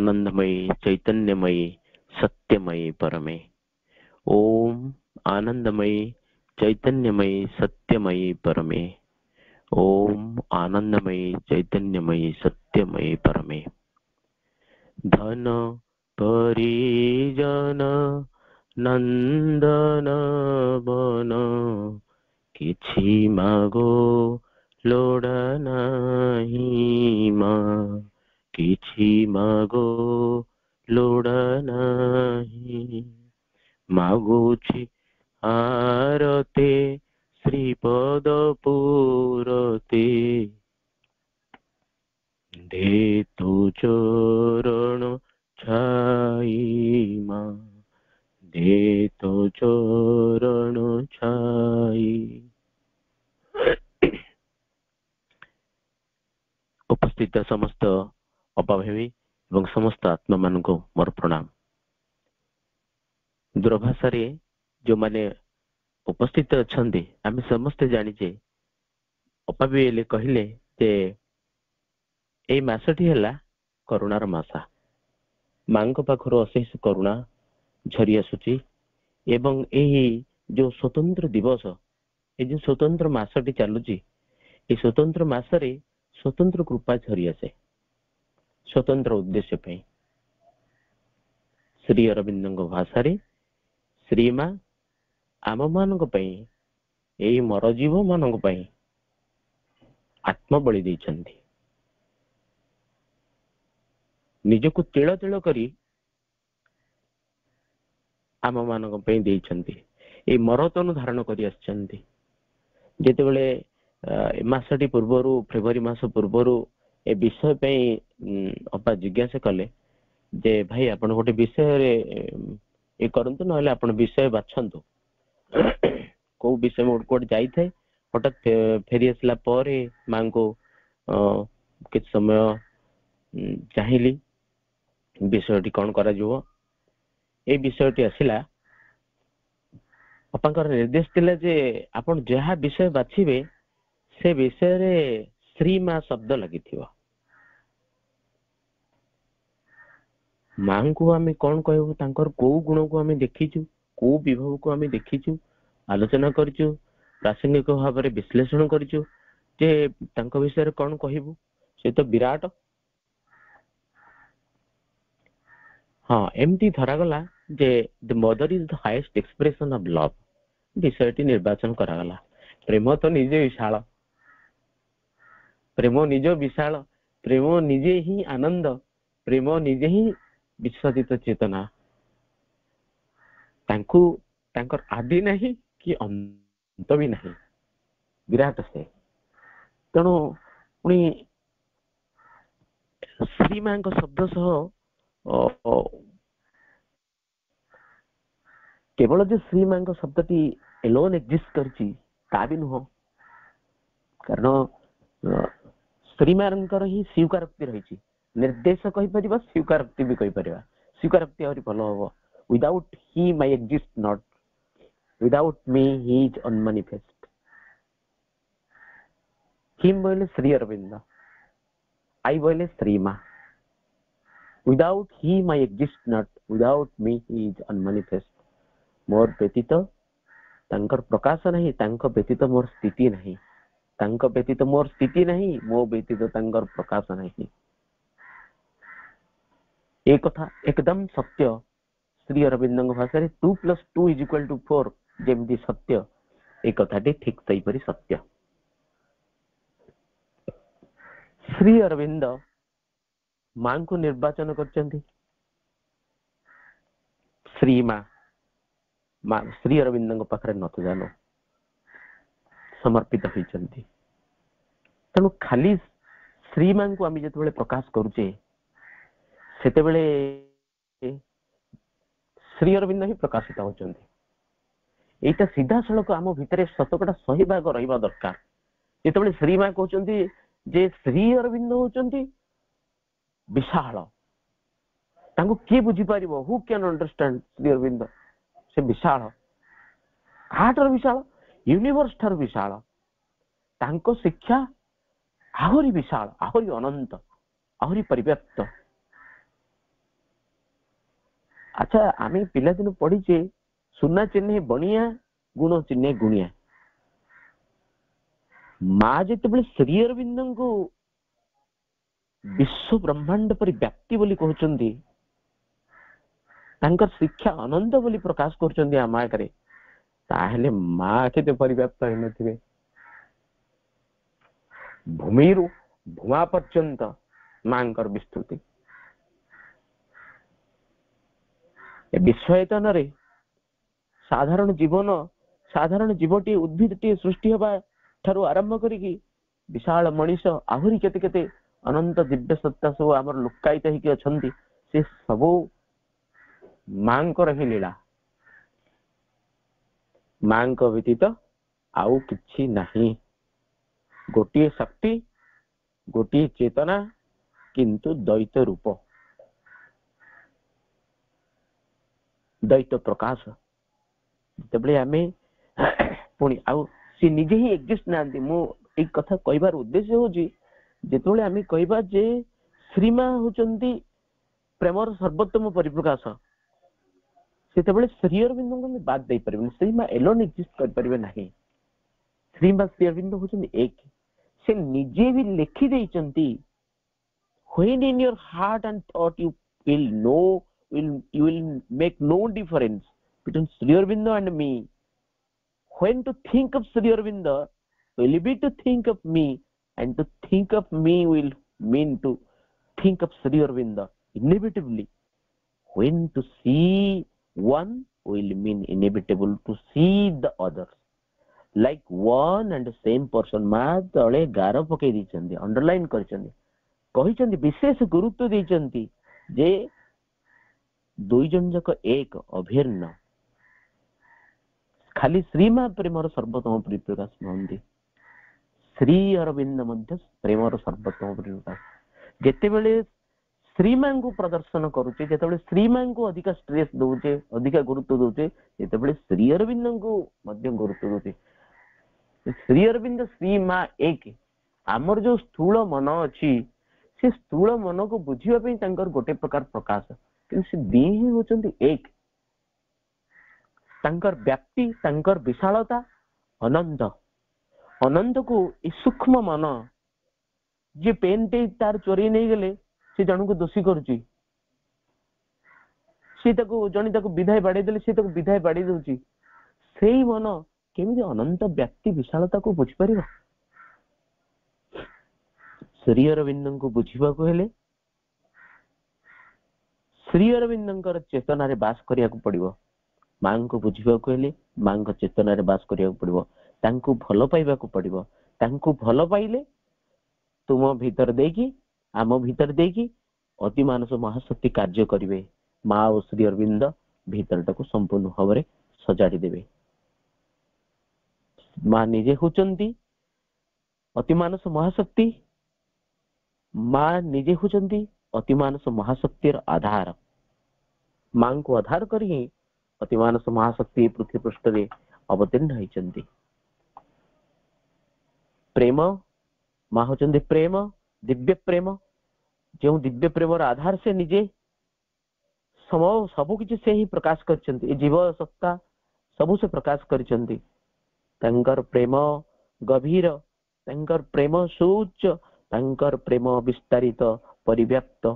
आनंदमयी चैतन्यमयी सत्यमयी परमे ॐ आनन्दमयी चैतन्यमयी सत्यमयी परमे ॐ आनन्दमयी चैतन्यमयी सत्यमयी परमे धन परिजन नंदन बन किछि मागो लोड नाहीमा किछि मागो लोड नाही मागुछि आरते श्रीपद पुरते दे तु चरण छाईमा दे तो चरण छाई उपस्थित समस्त ଅଭାବ ହେବି ଏବଂ ସମସ୍ତ ଆତ୍ମାମାନଙ୍କୁ ମୋର ପ୍ରଣାମ ଦୂରଭାଷାରେ ଯେଉଁମାନେ ଉପସ୍ଥିତ ଅଛନ୍ତି ଆମେ ସମସ୍ତେ ଜାଣିଛେ ଅପାବି ବୋଲି କହିଲେ ଯେ ଏଇ ମାସଟି ହେଲା କରୁଣାର ମାସ ମାଙ୍କ ପାଖରୁ ଅଶେଷ କରୁଣା ଝରି ଆସୁଛି ଏବଂ ଏହି ଯେଉଁ ସ୍ୱତନ୍ତ୍ର ଦିବସ ଏ ଯେଉଁ ସ୍ୱତନ୍ତ୍ର ମାସଟି ଚାଲୁଛି ଏଇ ସ୍ୱତନ୍ତ୍ର ମାସରେ ସ୍ୱତନ୍ତ୍ର କୃପା ଝରି ଆସେ ସ୍ୱତନ୍ତ୍ର ଉଦ୍ଦେଶ୍ୟ ପାଇଁ ଶ୍ରୀ ଅରବିନ୍ଦଙ୍କ ଭାଷାରେ ଶ୍ରୀମା ମାନଙ୍କ ପାଇଁ ଏହି ମରଜୀବ ମାନଙ୍କ ପାଇଁ ଆତ୍ମ ବଳି ଦେଇଛନ୍ତି ନିଜକୁ ତିଳ ତିଳ କରି ଆମ ମାନଙ୍କ ପାଇଁ ଦେଇଛନ୍ତି ଏଇ ମରତନୁ ଧାରଣ କରି ଆସିଛନ୍ତି ଯେତେବେଳେ ମାସଟି ପୂର୍ବରୁ ଫେବୃଆରୀ ମାସ ପୂର୍ବରୁ ଏ ବିଷୟ ପାଇଁ ଅପା ଜିଜ୍ଞାସା କଲେ ଯେ ଭାଇ ଆପଣ ଗୋଟେ ବିଷୟରେ ଇଏ କରନ୍ତୁ ନହେଲେ ଆପଣ ବିଷୟ ବାଛନ୍ତୁ କୋଉ ବିଷୟ କୁଆଡେ ଯାଇଥାଏ ହଠାତ୍ ଫେରି ଆସିଲା ପରେ ମାଙ୍କୁ କିଛି ସମୟ ଚାହିଁଲି ବିଷୟଟି କ'ଣ କରାଯିବ ଏଇ ବିଷୟଟି ଆସିଲା ଅପାଙ୍କର ନିର୍ଦ୍ଦେଶ ଥିଲା ଯେ ଆପଣ ଯାହା ବିଷୟ ବାଛିବେ ସେ ବିଷୟରେ स्त्री मा शब्द लगी माँ को आम कौन कह गुण को आम देखीचु कौ विभव को आम देखीचु आलोचना करचु प्रासंगिक भाव विश्लेषण करचु तो विराट हाँ एमती धरगला जे the mother is the highest expression of love विषय निर्वाचन करागला प्रेम तो निजे विशाला प्रेम निज विशा प्रेम निजे ही आनंद प्रेम निजे ही विश्वजित चेतना आदि ना कि अंत भी ना विराट से तेणु पी श्रीमा माँ शब्द सह केवल जो श्रीमा माँ शब्द टी एलोन एक्जिस्ट कर नुह कारण श्रीमानंकर मान स्वीकारोक्ति रही निर्देश कहीपर स्वीकारोक्ति भी कहीपर स्वीकारोक्ति आहरी भल हम विदाउट हि माइ exist nut without me he is him बोले श्री अरविंद आई बोले श्रीमा विदाउट हि माइ exist nut without me he is अनमानिफेस्ट मोर व्यतीत प्रकाश नहीं व्यतीत मोर स्थिति नहीं व्यतीत मोर स्थिति नहीं मो व्यतीत तंगर प्रकाश नहीं एक था एकदम सत्य श्री अरविंद भाषा two plus two is equal to four जमी सत्य एक ठीक सही सत्य श्री अरविंद मां को निर्वाचन कर श्री अरविंद पाखे समर्पित ହୋଇଛନ୍ତି ତେଣୁ ଖାଲି ଶ୍ରୀମାଙ୍କୁ ଆମେ ଯେତେବେଳେ ପ୍ରକାଶ କରୁଛେ ସେତେବେଳେ ଶ୍ରୀ ଅରବିନ୍ଦ ହିଁ ପ୍ରକାଶିତ ହେଉଛନ୍ତି ଏଇଟା ସିଧାସଳଖ ଆମ ଭିତରେ ଶତକଡ଼ା ଶହେ ଭାଗ ରହିବା ଦରକାର ଯେତେବେଳେ ଶ୍ରୀମା କହୁଛନ୍ତି ଯେ ଶ୍ରୀ ଅରବିନ୍ଦ ହେଉଛନ୍ତି ବିଶାଳ ତାଙ୍କୁ କିଏ ବୁଝିପାରିବ who can understand Shri Aurobindo ସେ ବିଶାଳ କାହାଠାରୁ ବିଶାଳ ୟୁନିଭର୍ସ ଠାରୁ ବିଶାଳ ତାଙ୍କ ଶିକ୍ଷା ଆହୁରି ବିଶାଳ ଆହୁରି ଅନନ୍ତ ଆହୁରି ପରିବ୍ୟାପ୍ତ ଆଚ୍ଛା ଆମେ ପିଲାଦିନୁ ପଢିଛେ ସୁନା ଚିହ୍ନେ ବଣିଆ ଗୁଣ ଚିହ୍ନେ ଗୁଣିଆ ମା ଯେତେବେଳେ ଶ୍ରୀ ଅରବିନ୍ଦଙ୍କୁ ବିଶ୍ୱ ବ୍ରହ୍ମାଣ୍ଡ ପରି ବ୍ୟାପ୍ତି ବୋଲି କହୁଛନ୍ତି ତାଙ୍କର ଶିକ୍ଷା ଅନନ୍ତ ବୋଲି ପ୍ରକାଶ କରୁଛନ୍ତି ଆମ ଆଗରେ ତାହେଲେ ମା କେତେ ପରିବ୍ୟାପ୍ତ ହେଇନଥିବେ ଭୂମିରୁ ଭୂମା ପର୍ଯ୍ୟନ୍ତ ମାଙ୍କର ବିସ୍ତୃତି ବିଶ୍ୱଚେତନରେ ସାଧାରଣ ଜୀବନ ସାଧାରଣ ଜୀବଟିଏ ଉଦ୍ଭିଦଟିଏ ସୃଷ୍ଟି ହେବା ଠାରୁ ଆରମ୍ଭ କରିକି ବିଶାଳ ମଣିଷ ଆହୁରି କେତେ କେତେ ଅନନ୍ତ ଦିବ୍ୟ ସତ୍ତା ସବୁ ଆମର ଲୁକାୟିତ ହେଇକି ଅଛନ୍ତି ସେ ସବୁ ମାଙ୍କର ହିଁ ଲୀଳା ମାଙ୍କ ବ୍ୟତୀତ ଆଉ କିଛି ନାହିଁ ଗୋଟିଏ ଶକ୍ତି ଗୋଟିଏ ଚେତନା କିନ୍ତୁ ଦ୍ୱୈତ ରୂପ ଦ୍ୱୈତ ପ୍ରକାଶ ଯେତେବେଳେ ଆମେ ପୁଣି ଆଉ ସେ ନିଜେ ହିଁ ଏକ୍ଜିଷ୍ଟ ନାହାନ୍ତି ମୁଁ ଏଇ କଥା କହିବାର ଉଦ୍ଦେଶ୍ୟ ହେଉଛି ଯେତେବେଳେ ଆମେ କହିବା ଯେ ଶ୍ରୀମା ହେଉଛନ୍ତି ପ୍ରେମର ସର୍ବୋତ୍ତମ ପରିପ୍ରକାଶ ସେତେବେଳେ ଶ୍ରୀ ଅରବିନ୍ଦଙ୍କୁ ଆମେ ବାଦ୍ ଦେଇପାରିବୁନି ଶ୍ରୀ ମା ଏଲୋନ୍ ଏକ୍ଜିଷ୍ଟ କରିପାରିବେ ନାହିଁ ଶ୍ରୀ ମା ଶ୍ରୀ ଅରବିନ୍ଦ ହେଉଛନ୍ତି ଏକ ସେ ନିଜେ ବି ଲେଖି ଦେଇଛନ୍ତି when in your heart and thought you will know will you will make no difference between sri aurobindo and me when to think of sri aurobindo will be to think of me and to think of me will mean to think of sri aurobindo inevitably when to see one will mean inevitable to see the others like one and same person ମା ତଳେ ଗାର ପକେଇ ଦେଇଛନ୍ତି underline କରିଛନ୍ତି କହିଛନ୍ତି ବିଶେଷ ଗୁରୁତ୍ୱ ଦେଇଛନ୍ତି ଯେ ଦୁଇ ଜଣ ଯାକ ଏକ ଅଭିନ୍ନ ଖାଲି ଶ୍ରୀମା ପ୍ରେମର ସର୍ବୋତ୍ତମ ପରିପ୍ରକାଶ ନୁହନ୍ତି ଶ୍ରୀ ଅରବିନ୍ଦ ମଧ୍ୟ ପ୍ରେମର ସର୍ବୋତ୍ତମ ପରିପ୍ରକାଶ ଯେତେବେଳେ स्त्रीमा को प्रदर्शन करुचे जो स्त्रीमा को अधिक स्ट्रेस दूचे अधिक गुरुत्व दौचे जो स्त्री अरविंद को गुरुत्व दौचे श्री अरविंद स्त्री माँ एक आमर जो स्थूल मन अच्छी से स्थूल मन को बुझापर गोटे प्रकार प्रकाश कि दी ही हूँ एक तंकर व्याप्ति तंकर विशालता अनंत अनंत को सूक्ष्म मन जी पेन टे तार चोरी नहीं गले ସେ ଜଣଙ୍କୁ ଦୋଷୀ କରୁଛି ସିଏ ତାକୁ ଜଣେ ତାକୁ ବିଧାୟ ବାଡେଇ ଦେଲେ ସିଏ ତାକୁ ବିଧାୟ ବାଡେଇ ଦଉଛି ସେଇ ମନ କେମିତି ଅନନ୍ତ ବ୍ୟକ୍ତି ବିଶାଳତାକୁ ବୁଝିପାରିବ ଶ୍ରୀଅରବିନ୍ଦଙ୍କୁ ବୁଝିବାକୁ ହେଲେ ଶ୍ରୀଅରବିନ୍ଦଙ୍କର ଚେତନାରେ ବାସ କରିବାକୁ ପଡିବ ମାଙ୍କୁ ବୁଝିବାକୁ ହେଲେ ମାଙ୍କ ଚେତନାରେ ବାସ କରିବାକୁ ପଡିବ ତାଙ୍କୁ ଭଲ ପାଇବାକୁ ପଡିବ ତାଙ୍କୁ ଭଲ ପାଇଲେ ତୁମ ଭିତରେ ଦେଇକି ଆମ ଭିତରେ ଦେଇକି ଅତି ମାନସ ମହାଶକ୍ତି କାର୍ଯ୍ୟ କରିବେ ମା ଓ ଶ୍ରୀ ଅରବିନ୍ଦ ଭିତରଟାକୁ ସମ୍ପୂର୍ଣ୍ଣ ଭାବରେ ସଜାଡ଼ି ଦେବେ ମା ନିଜେ ହେଉଛନ୍ତି ଅତିମାନସ ମହାଶକ୍ତି ମା ନିଜେ ହେଉଛନ୍ତି ଅତିମାନସ ମହାଶକ୍ତିର ଆଧାର ମାଙ୍କୁ ଆଧାର କରି ହିଁ ଅତିମାନସ ମହାଶକ୍ତି ପୃଥିବୀ ପୃଷ୍ଠରେ ଅବତୀର୍ଣ୍ଣ ହୋଇଛନ୍ତି ପ୍ରେମ ମା ହେଉଛନ୍ତି ପ୍ରେମ दिव्य प्रेम जो दिव्य प्रेम आधार से निजे समय सबकि प्रकाश कर जीव सत्ता सब से प्रकाश कर प्रेम गभीर तर प्रेम सूच तर प्रेम विस्तारित परिव्याप्त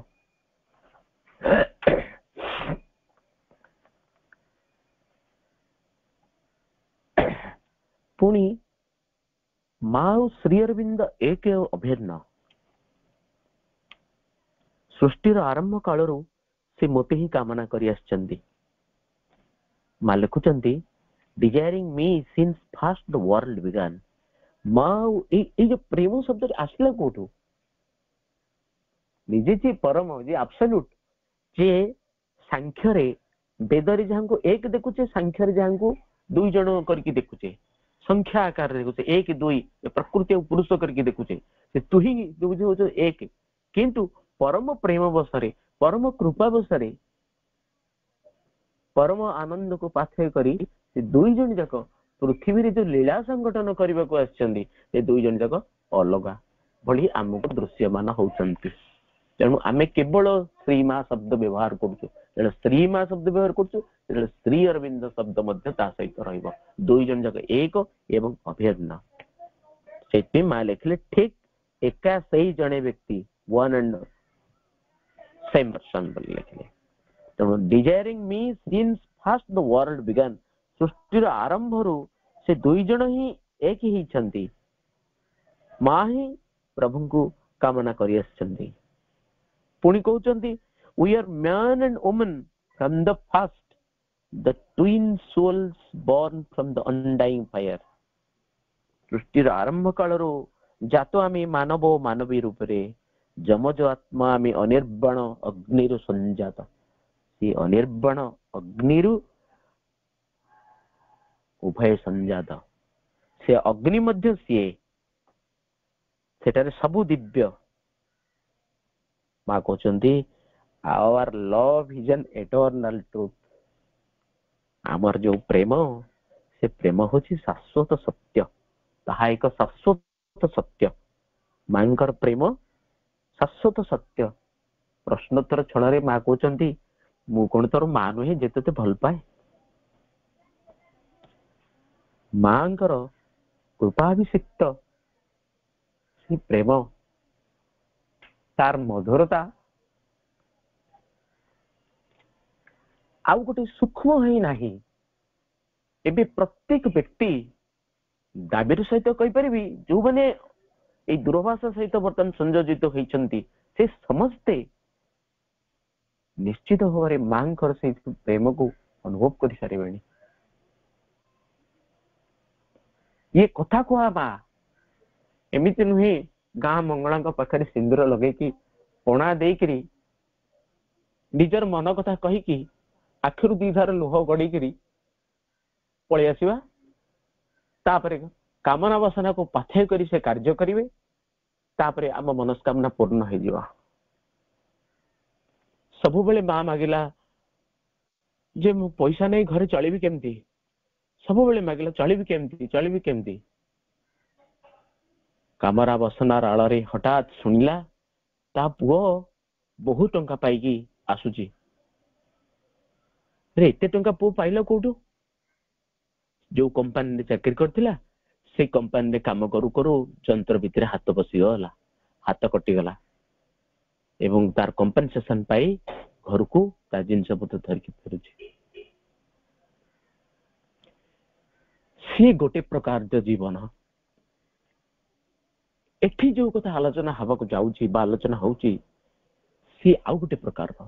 पुणी माँ श्रीअरविंद एक अभिन्न सृष्टिर आरंभ काल से मोते ही कामना करि प्रेम शब्द आसला निजे जे परम जे एब्सोल्यूट जे सांख्य रे को एक देखुचे सांख्य रे जहां को दुई जण करकि देखुचे संख्या आकार रे देखुचे एक दुई प्रकृति पुरुष करकि देखुचे से एक किंतु परम प्रेम बसरे परम कृपा बसरे परम ଆନନ୍ଦକୁ ପାଥେୟ କରି ସେ ଦୁଇ ଜଣ ଯାକ ପୃଥିବୀରେ ଯୋଉ ଲୀଳା ସଂଗଠନ କରିବାକୁ ଆସିଛନ୍ତି ଏ ଦୁଇ ଜଣ ଯାକ ଅଲଗା ଭଳି ଆମକୁ ଦୃଶ୍ୟମାନ ହଉଛନ୍ତି ତେଣୁ ଆମେ କେବଳ ସ୍ତ୍ରୀ ମା ଶବ୍ଦ ବ୍ୟବହାର କରୁଛୁ ତେଣୁ ସ୍ତ୍ରୀ ମା ଶବ୍ଦ ବ୍ୟବହାର କରୁଛୁ ତେଣୁ ସ୍ତ୍ରୀ ଅରବିନ୍ଦ ଶବ୍ଦ ମଧ୍ୟ ତା ସହିତ ରହିବ ଦୁଇ ଜଣ ଯାକ ଏକ ଏବଂ ଅଭିନ୍ନ ସେଥିପାଇଁ ମା ଲେଖିଲେ ଠିକ ଏକା ସେଇ ଜଣେ ବ୍ୟକ୍ତି one and same person likhne so desiring me since first the world began ସୃଷ୍ଟିର ଆରମ୍ଭରୁ ସେ ଦୁଇ ଜଣ ହିଁ ଏକ ହେଇଛନ୍ତି ମା ହିଁ ପ୍ରଭୁଙ୍କୁ କାମନା କରିଆସିଛନ୍ତି ପୁଣି କହୁଛନ୍ତି we are man and woman from the past the twin souls born from the undying fire ସୃଷ୍ଟିର ଆରମ୍ଭ କାଳରୁ ଜାତ ଆମେ ମାନବ ଓ ମାନବୀ ରୂପରେ जमज आत्मा आम अनिर्बण अग्नि संजात से अनिर्बण अग्नि उभय संजात से अग्नि सीए से सब दिव्य माँ कहते our love is an eternal truth आमर जो प्रेम से प्रेम हूँ शाश्वत सत्य ता शाश्वत सत्य माँ प्रेम ଶାଶ୍ୱତ ସତ୍ୟ ପ୍ରଶ୍ନୋତ୍ତର ଛଳରେ ମା କହୁଛନ୍ତି ମୁଁ କଣ ତୋର ମା ନୁହେଁ ଯେ ତୋତେ ଭଲ ପାଏ ମାଙ୍କର କୃପାଭିଷିକ୍ତ ସେ ପ୍ରେମ ତାର ମଧୁରତା ଆଉ ଗୋଟେ ସୂକ୍ଷ୍ମ ହିଁ ନାହିଁ ଏବେ ପ୍ରତ୍ୟେକ ବ୍ୟକ୍ତି ଦାବିର ସହିତ କହିପାରିବି ଯୋଉମାନେ ଏଇ ଦୂରଭାଷା ସହିତ ବର୍ତ୍ତମାନ ସଂଯୋଜିତ ହୋଇଛନ୍ତି ସେ ସମସ୍ତେ ନିଶ୍ଚିତ ଭାବରେ ମାଙ୍କର ସେଇ ପ୍ରେମକୁ ଅନୁଭବ କରିସାରିବେଣି ଇଏ କଥା କୁହା ମା ଏମିତି ନୁହେଁ ଗାଁ ମଙ୍ଗଳାଙ୍କ ପାଖରେ ସିନ୍ଦୁର ଲଗେଇକି ପଣା ଦେଇକିରି ନିଜର ମନ କଥା କହିକି ଆଖିରୁ ଦୁଇଧାର ଲୁହ ଗଡିକିରି ପଳେଇ ଆସିବା ତାପରେ कामना बासना को पथे करी से कार्य करिवे तापरे आम मनस्कामना पूर्ण हो जीवा सब बेले मा मागिला जे मु पैसा नै घर चलिबी केमती सब बेले मागिला चलिबी केमती चलिबी केमती कामरा बसना राळरे हटात सुनिला ता पुओ बहुत टंका पाइगी आसुची रे इते टंका पु पाइला कोटू जो कंपनी ने चक्कर करतिला ସେ କମ୍ପାନୀରେ କାମ କରୁ କରୁ ଯନ୍ତ୍ର ଭିତରେ ହାତ ପଶିଗଲା ହାତ କଟିଗଲା ଏବଂ ତାର କମ୍ପେନସେସନ ପାଇ ଘରକୁ ତା ଜିନିଷପତ୍ର ଧରିକି ଫେରୁଛି ସିଏ ଗୋଟେ ପ୍ରକାରର ଜୀବନ ଏଠି ଯୋଉ କଥା ଆଲୋଚନା ହେବାକୁ ଯାଉଛି ବା ଆଲୋଚନା ହେଉଛି ସିଏ ଆଉ ଗୋଟେ ପ୍ରକାରର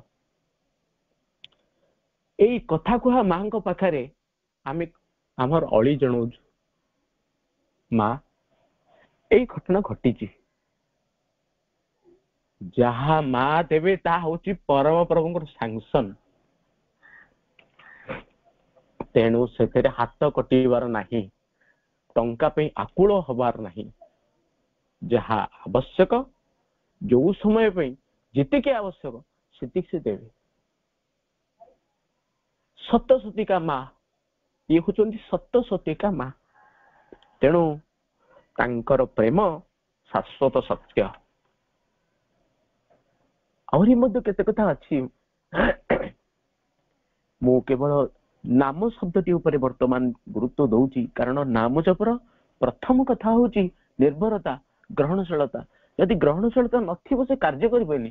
ଏଇ କଥା କୁହା ମାଙ୍କ ପାଖରେ ଆମେ ଆମର ଅଳି ଜଣାଉଛୁ ମା ଏଇ ଘଟଣା ଘଟିଛି ଯାହା ମା ଦେବେ ତାହା ହଉଛି ପରମ ପ୍ରଭୁଙ୍କର ସାଙ୍କସନ ତେଣୁ ସେଥିରେ ହାତ କଟିବାର ନାହିଁ ଟଙ୍କା ପାଇଁ ଆକୁଳ ହବାର ନାହିଁ ଯାହା ଆବଶ୍ୟକ ଯୋଉ ସମୟ ପାଇଁ ଯେତିକି ଆବଶ୍ୟକ ସେତିକି ସେ ଦେବେ ସତ ସତିକା ମା ଇଏ ହଉଛନ୍ତି ସତ ସତିକା ମା ତେଣୁ ତାଙ୍କର ପ୍ରେମ ଶାଶ୍ୱତ ସତ୍ୟ ଆହୁରି ମଧ୍ୟ କେତେ କଥା ଅଛି ମୁଁ କେବଳ ନାମ ଶବ୍ଦଟି ଉପରେ ବର୍ତ୍ତମାନ ଗୁରୁତ୍ୱ ଦଉଛି କାରଣ ନାମ ଜପର ପ୍ରଥମ କଥା ହଉଛି ନିର୍ଭରତା ଗ୍ରହଣଶୀଳତା ଯଦି ଗ୍ରହଣଶୀଳତା ନଥିବ ସେ କାର୍ଯ୍ୟ କରିବେନି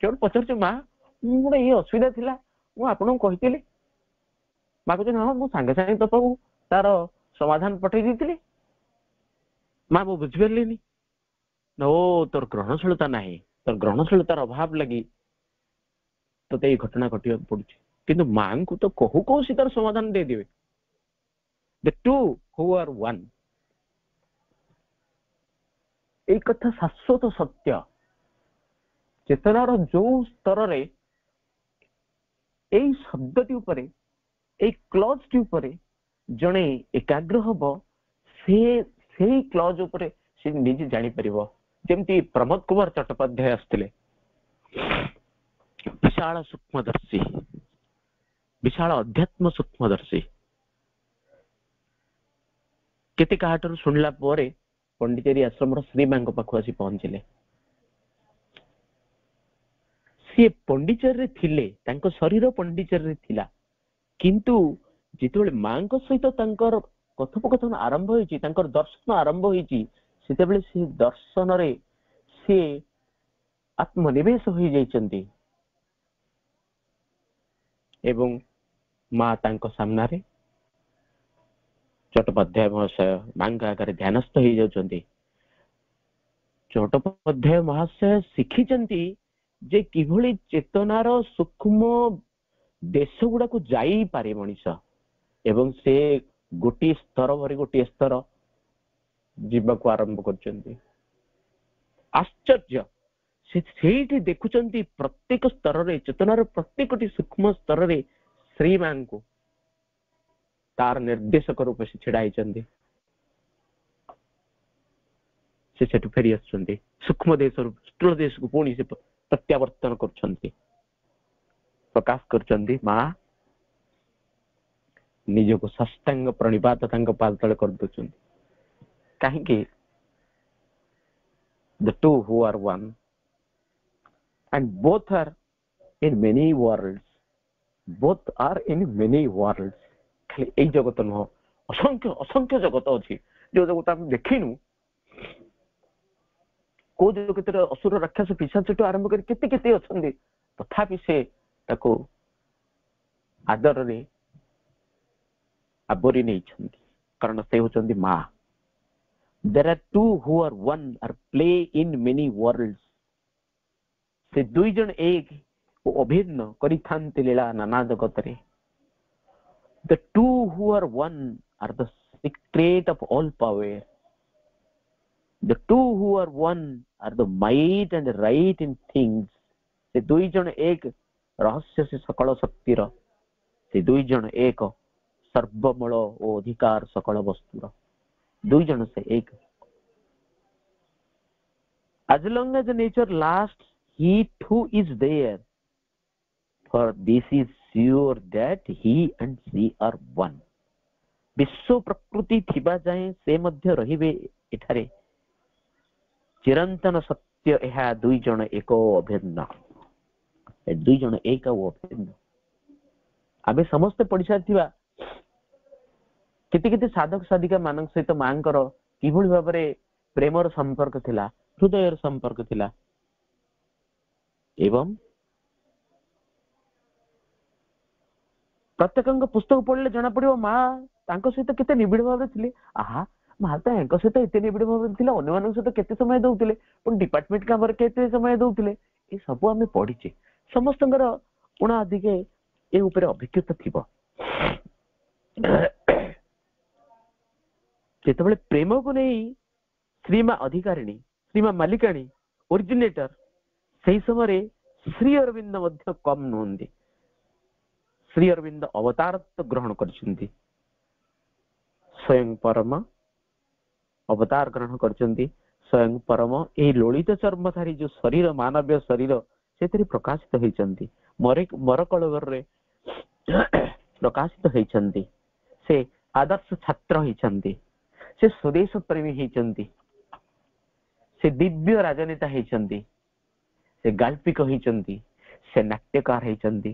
କେବଳ ପଚାରୁଛି ମା ମୁଁ ଗୋଟେ ଇଏ ଅସୁବିଧା ଥିଲା ମୁଁ ଆପଣଙ୍କୁ କହିଥିଲି ମା କହୁଛନ୍ତି ହଁ ମୁଁ ସାଙ୍ଗେ ସାଙ୍ଗେ ତ ସବୁ ତାର समाधान पठेई ଦେଇଥିଲେ ମା ମୁଁ ବୁଝିପାରିଲିନି ଓ ତୋର ଗ୍ରହଣଶୀଳତା ନାହିଁ ତୋର ଗ୍ରହଣଶୀଳତାର ଅଭାବ ଲାଗି ତତେ ଏଇ ଘଟଣା ଘଟିବାକୁ ପଡୁଛି କିନ୍ତୁ ମାଙ୍କୁ ତ କହୁ କହୁ ସେ ତାର ସମାଧାନ ଦେଇଦେବେ ଦ ଟୁ ହୁ ଆର୍ ୱାନ୍ ଏଇ କଥା ଶାଶ୍ୱତ ସତ୍ୟ ଚେତନାର ଯୋଉ ସ୍ତରରେ ଏଇ ଶବ୍ଦଟି ଉପରେ ଏଇ କ୍ଲଜ୍ଟି ଉପରେ ଜଣେ ଏକାଗ୍ର ହବ ସେ ସେଇ କ୍ଲଜ୍ ଉପରେ ସେ ନିଜେ ଜାଣିପାରିବ ଯେମିତି ପ୍ରମୋଦ କୁମାର ଚଟ୍ଟୋପାଧ୍ୟାୟ ଆସିଥିଲେ ବିଶାଳ ସୂକ୍ଷ୍ମଦର୍ଶୀ ବିଶାଳ ଅଧ୍ୟାତ୍ମ ସୂକ୍ଷ୍ମଦର୍ଶୀ କେତେ କାହାଠାରୁ ଶୁଣିଲା ପରେ ପଣ୍ଡିଚେରୀ ଆଶ୍ରମର ଶ୍ରୀମାଙ୍କ ପାଖକୁ ଆସି ପହଞ୍ଚିଲେ ସିଏ ପଣ୍ଡିଚେରୀରେ ଥିଲେ ତାଙ୍କ ଶରୀର ପଣ୍ଡିଚେରୀରେ ଥିଲା କିନ୍ତୁ ଯେତେବେଳେ ମାଙ୍କ ସହିତ ତାଙ୍କର କଥୋପକଥନ ଆରମ୍ଭ ହେଇଛି ତାଙ୍କର ଦର୍ଶନ ଆରମ୍ଭ ହେଇଛି ସେତେବେଳେ ସେ ଦର୍ଶନରେ ସିଏ ଆତ୍ମନିବେଶ ହୋଇଯାଇଛନ୍ତି ଏବଂ ମା ତାଙ୍କ ସାମ୍ନାରେ ଚଟୋପାଧ୍ୟାୟ ମହାଶୟ ମାଙ୍କ ଆଗରେ ଧ୍ୟାନସ୍ଥ ହେଇଯାଉଛନ୍ତି ଚଟୋପାଧ୍ୟାୟ ମହାଶୟ ଶିଖିଛନ୍ତି ଯେ କିଭଳି ଚେତନାର ସୂକ୍ଷ୍ମ ଦେଶ ଗୁଡାକୁ ଯାଇପାରେ ମଣିଷ ଏବଂ ସେ ଗୋଟିଏ ସ୍ତର ପରେ ଗୋଟିଏ ସ୍ତର ଯିବାକୁ ଆରମ୍ଭ କରିଛନ୍ତି ଆଶ୍ଚର୍ଯ୍ୟ ସେ ସେଇଠି ଦେଖୁଛନ୍ତି ପ୍ରତ୍ୟେକ ସ୍ତରରେ ଚେତନାର ପ୍ରତ୍ୟେକଟି ସୂକ୍ଷ୍ମ ସ୍ତରରେ ଶ୍ରୀମାନଙ୍କୁ ତାର ନିର୍ଦ୍ଦେଶକ ରୂପେ ସେ ଛିଡ଼ା ହେଇଛନ୍ତି ସେ ସେଠୁ ଫେରି ଆସୁଛନ୍ତି ସୂକ୍ଷ୍ମ ଦେଶରୁ ସ୍ଥୂଳ ଦେଶକୁ ପୁଣି ସେ ପ୍ରତ୍ୟାବର୍ତ୍ତନ କରୁଛନ୍ତି ପ୍ରକାଶ କରୁଛନ୍ତି ମା নিজক সস্তঙ্গ প্রণিপাত তঙ্গ পাদতলে করতুচంది কাহি কি the two who are one and both are in many worlds both are in many worlds এই জগতের অসংখ অসংখ জগৎ আছে যে জগৎ আমি দেখি ন কো যে কত অসুর রাক্ষস পিশাচ চটু আরম্ভ করি কিতি কিতি অছন্দি তথাপি সে তাকো আদাররে aboରି ନେଇଛନ୍ତି କାରଣ ସେ ହେଉଛନ୍ତି ମା there are two who are one are play in many world ସେ ଦୁଇ ଜଣ ଏକ ଓ ଅଭିନ୍ନ କରିଥାନ୍ତି ଲୀଳା ନାନା ଜଗତରେ the two who are one are the secret of all power the two who are one are the might and right in things ସେ ଦୁଇ ଜଣ ଏକ ରହସ୍ୟ ସେ ସକଳ ଶକ୍ତିର ସେ ଦୁଇ ଜଣ ଏକ સર્વમૂળો ઓ અધિકાર સકળ વસ્તુર ଦୁଇ ଜଣ ସେ ଏକ as long as the nature lasts he too is there for this is sure that he and she are one ବିଶ୍ୱ ପ୍ରକୃତି ଥିବା ଯାଏଁ ସେ ମଧ୍ୟ ରହିବେ ଏଠାରେ ଚିରନ୍ତନ ସତ୍ୟ ଏହା ଦୁଇ ଜଣ ଏକ ଓ ଅଭିନ୍ନ ଦୁଇ ଜଣ ଏକ ଓ ଅଭିନ୍ନ ଆମେ ସମସ୍ତେ ପଢିସାରିଥିବା କେତେ କେତେ ସାଧକ ସାଧିକାମାନଙ୍କ ସହିତ ମାଙ୍କର କିଭଳି ଭାବରେ ପ୍ରେମର ସମ୍ପର୍କ ଥିଲା ହୃଦୟର ସମ୍ପର୍କ ଥିଲା ଏବଂ ପ୍ରତ୍ୟେକଙ୍କ ପୁସ୍ତକ ପଢିଲେ ଜଣାପଡ଼ିବ ମା ତାଙ୍କ ସହିତ କେତେ ନିବିଡ଼ ଭାବରେ ଥିଲେ ଆହା ମା ତ ୟାଙ୍କ ସହିତ ଏତେ ନିବିଡ଼ ଭାବରେ ଥିଲେ ଅନ୍ୟମାନଙ୍କ ସହିତ କେତେ ସମୟ ଦଉଥିଲେ ପୁଣି ଡିପାର୍ଟମେଣ୍ଟ କାମରେ କେତେ ସମୟ ଦଉଥିଲେ ଏସବୁ ଆମେ ପଢିଛେ ସମସ୍ତଙ୍କର ଉଣା ଅଧିକେ ଏ ଉପରେ ଅଭିଜ୍ଞତା ଥିବ ଯେତେବେଳେ ପ୍ରେମକୁ ନେଇ ଶ୍ରୀମା ଅଧିକାରିଣୀ ଶ୍ରୀମା ମାଲିକାଣୀ ଓରିଜିନେଟର ସେହି ସମୟରେ ଶ୍ରୀ ଅରବିନ୍ଦ ମଧ୍ୟ କମ୍ ନୁହନ୍ତି ଶ୍ରୀ ଅରବିନ୍ଦ ଅବତାରତ୍ୱ ଗ୍ରହଣ କରିଛନ୍ତି ସ୍ୱୟଂ ପରମ ଅବତାର ଗ୍ରହଣ କରିଛନ୍ତି ସ୍ୱୟଂ ପରମ ଏହି ଲୋଳିତ ଚର୍ମଧାରୀ ଯୋଉ ଶରୀର ମାନବ୍ୟ ଶରୀର ସେଥିରେ ପ୍ରକାଶିତ ହେଇଛନ୍ତି ମରକଳବରରେ ପ୍ରକାଶିତ ହେଇଛନ୍ତି ସେ ଆଦର୍ଶ ଛାତ୍ର ହେଇଛନ୍ତି से स्वदेश प्रेमी होती से दिव्य राजनेता होती से गाल्पिक होती से नाट्यकार होती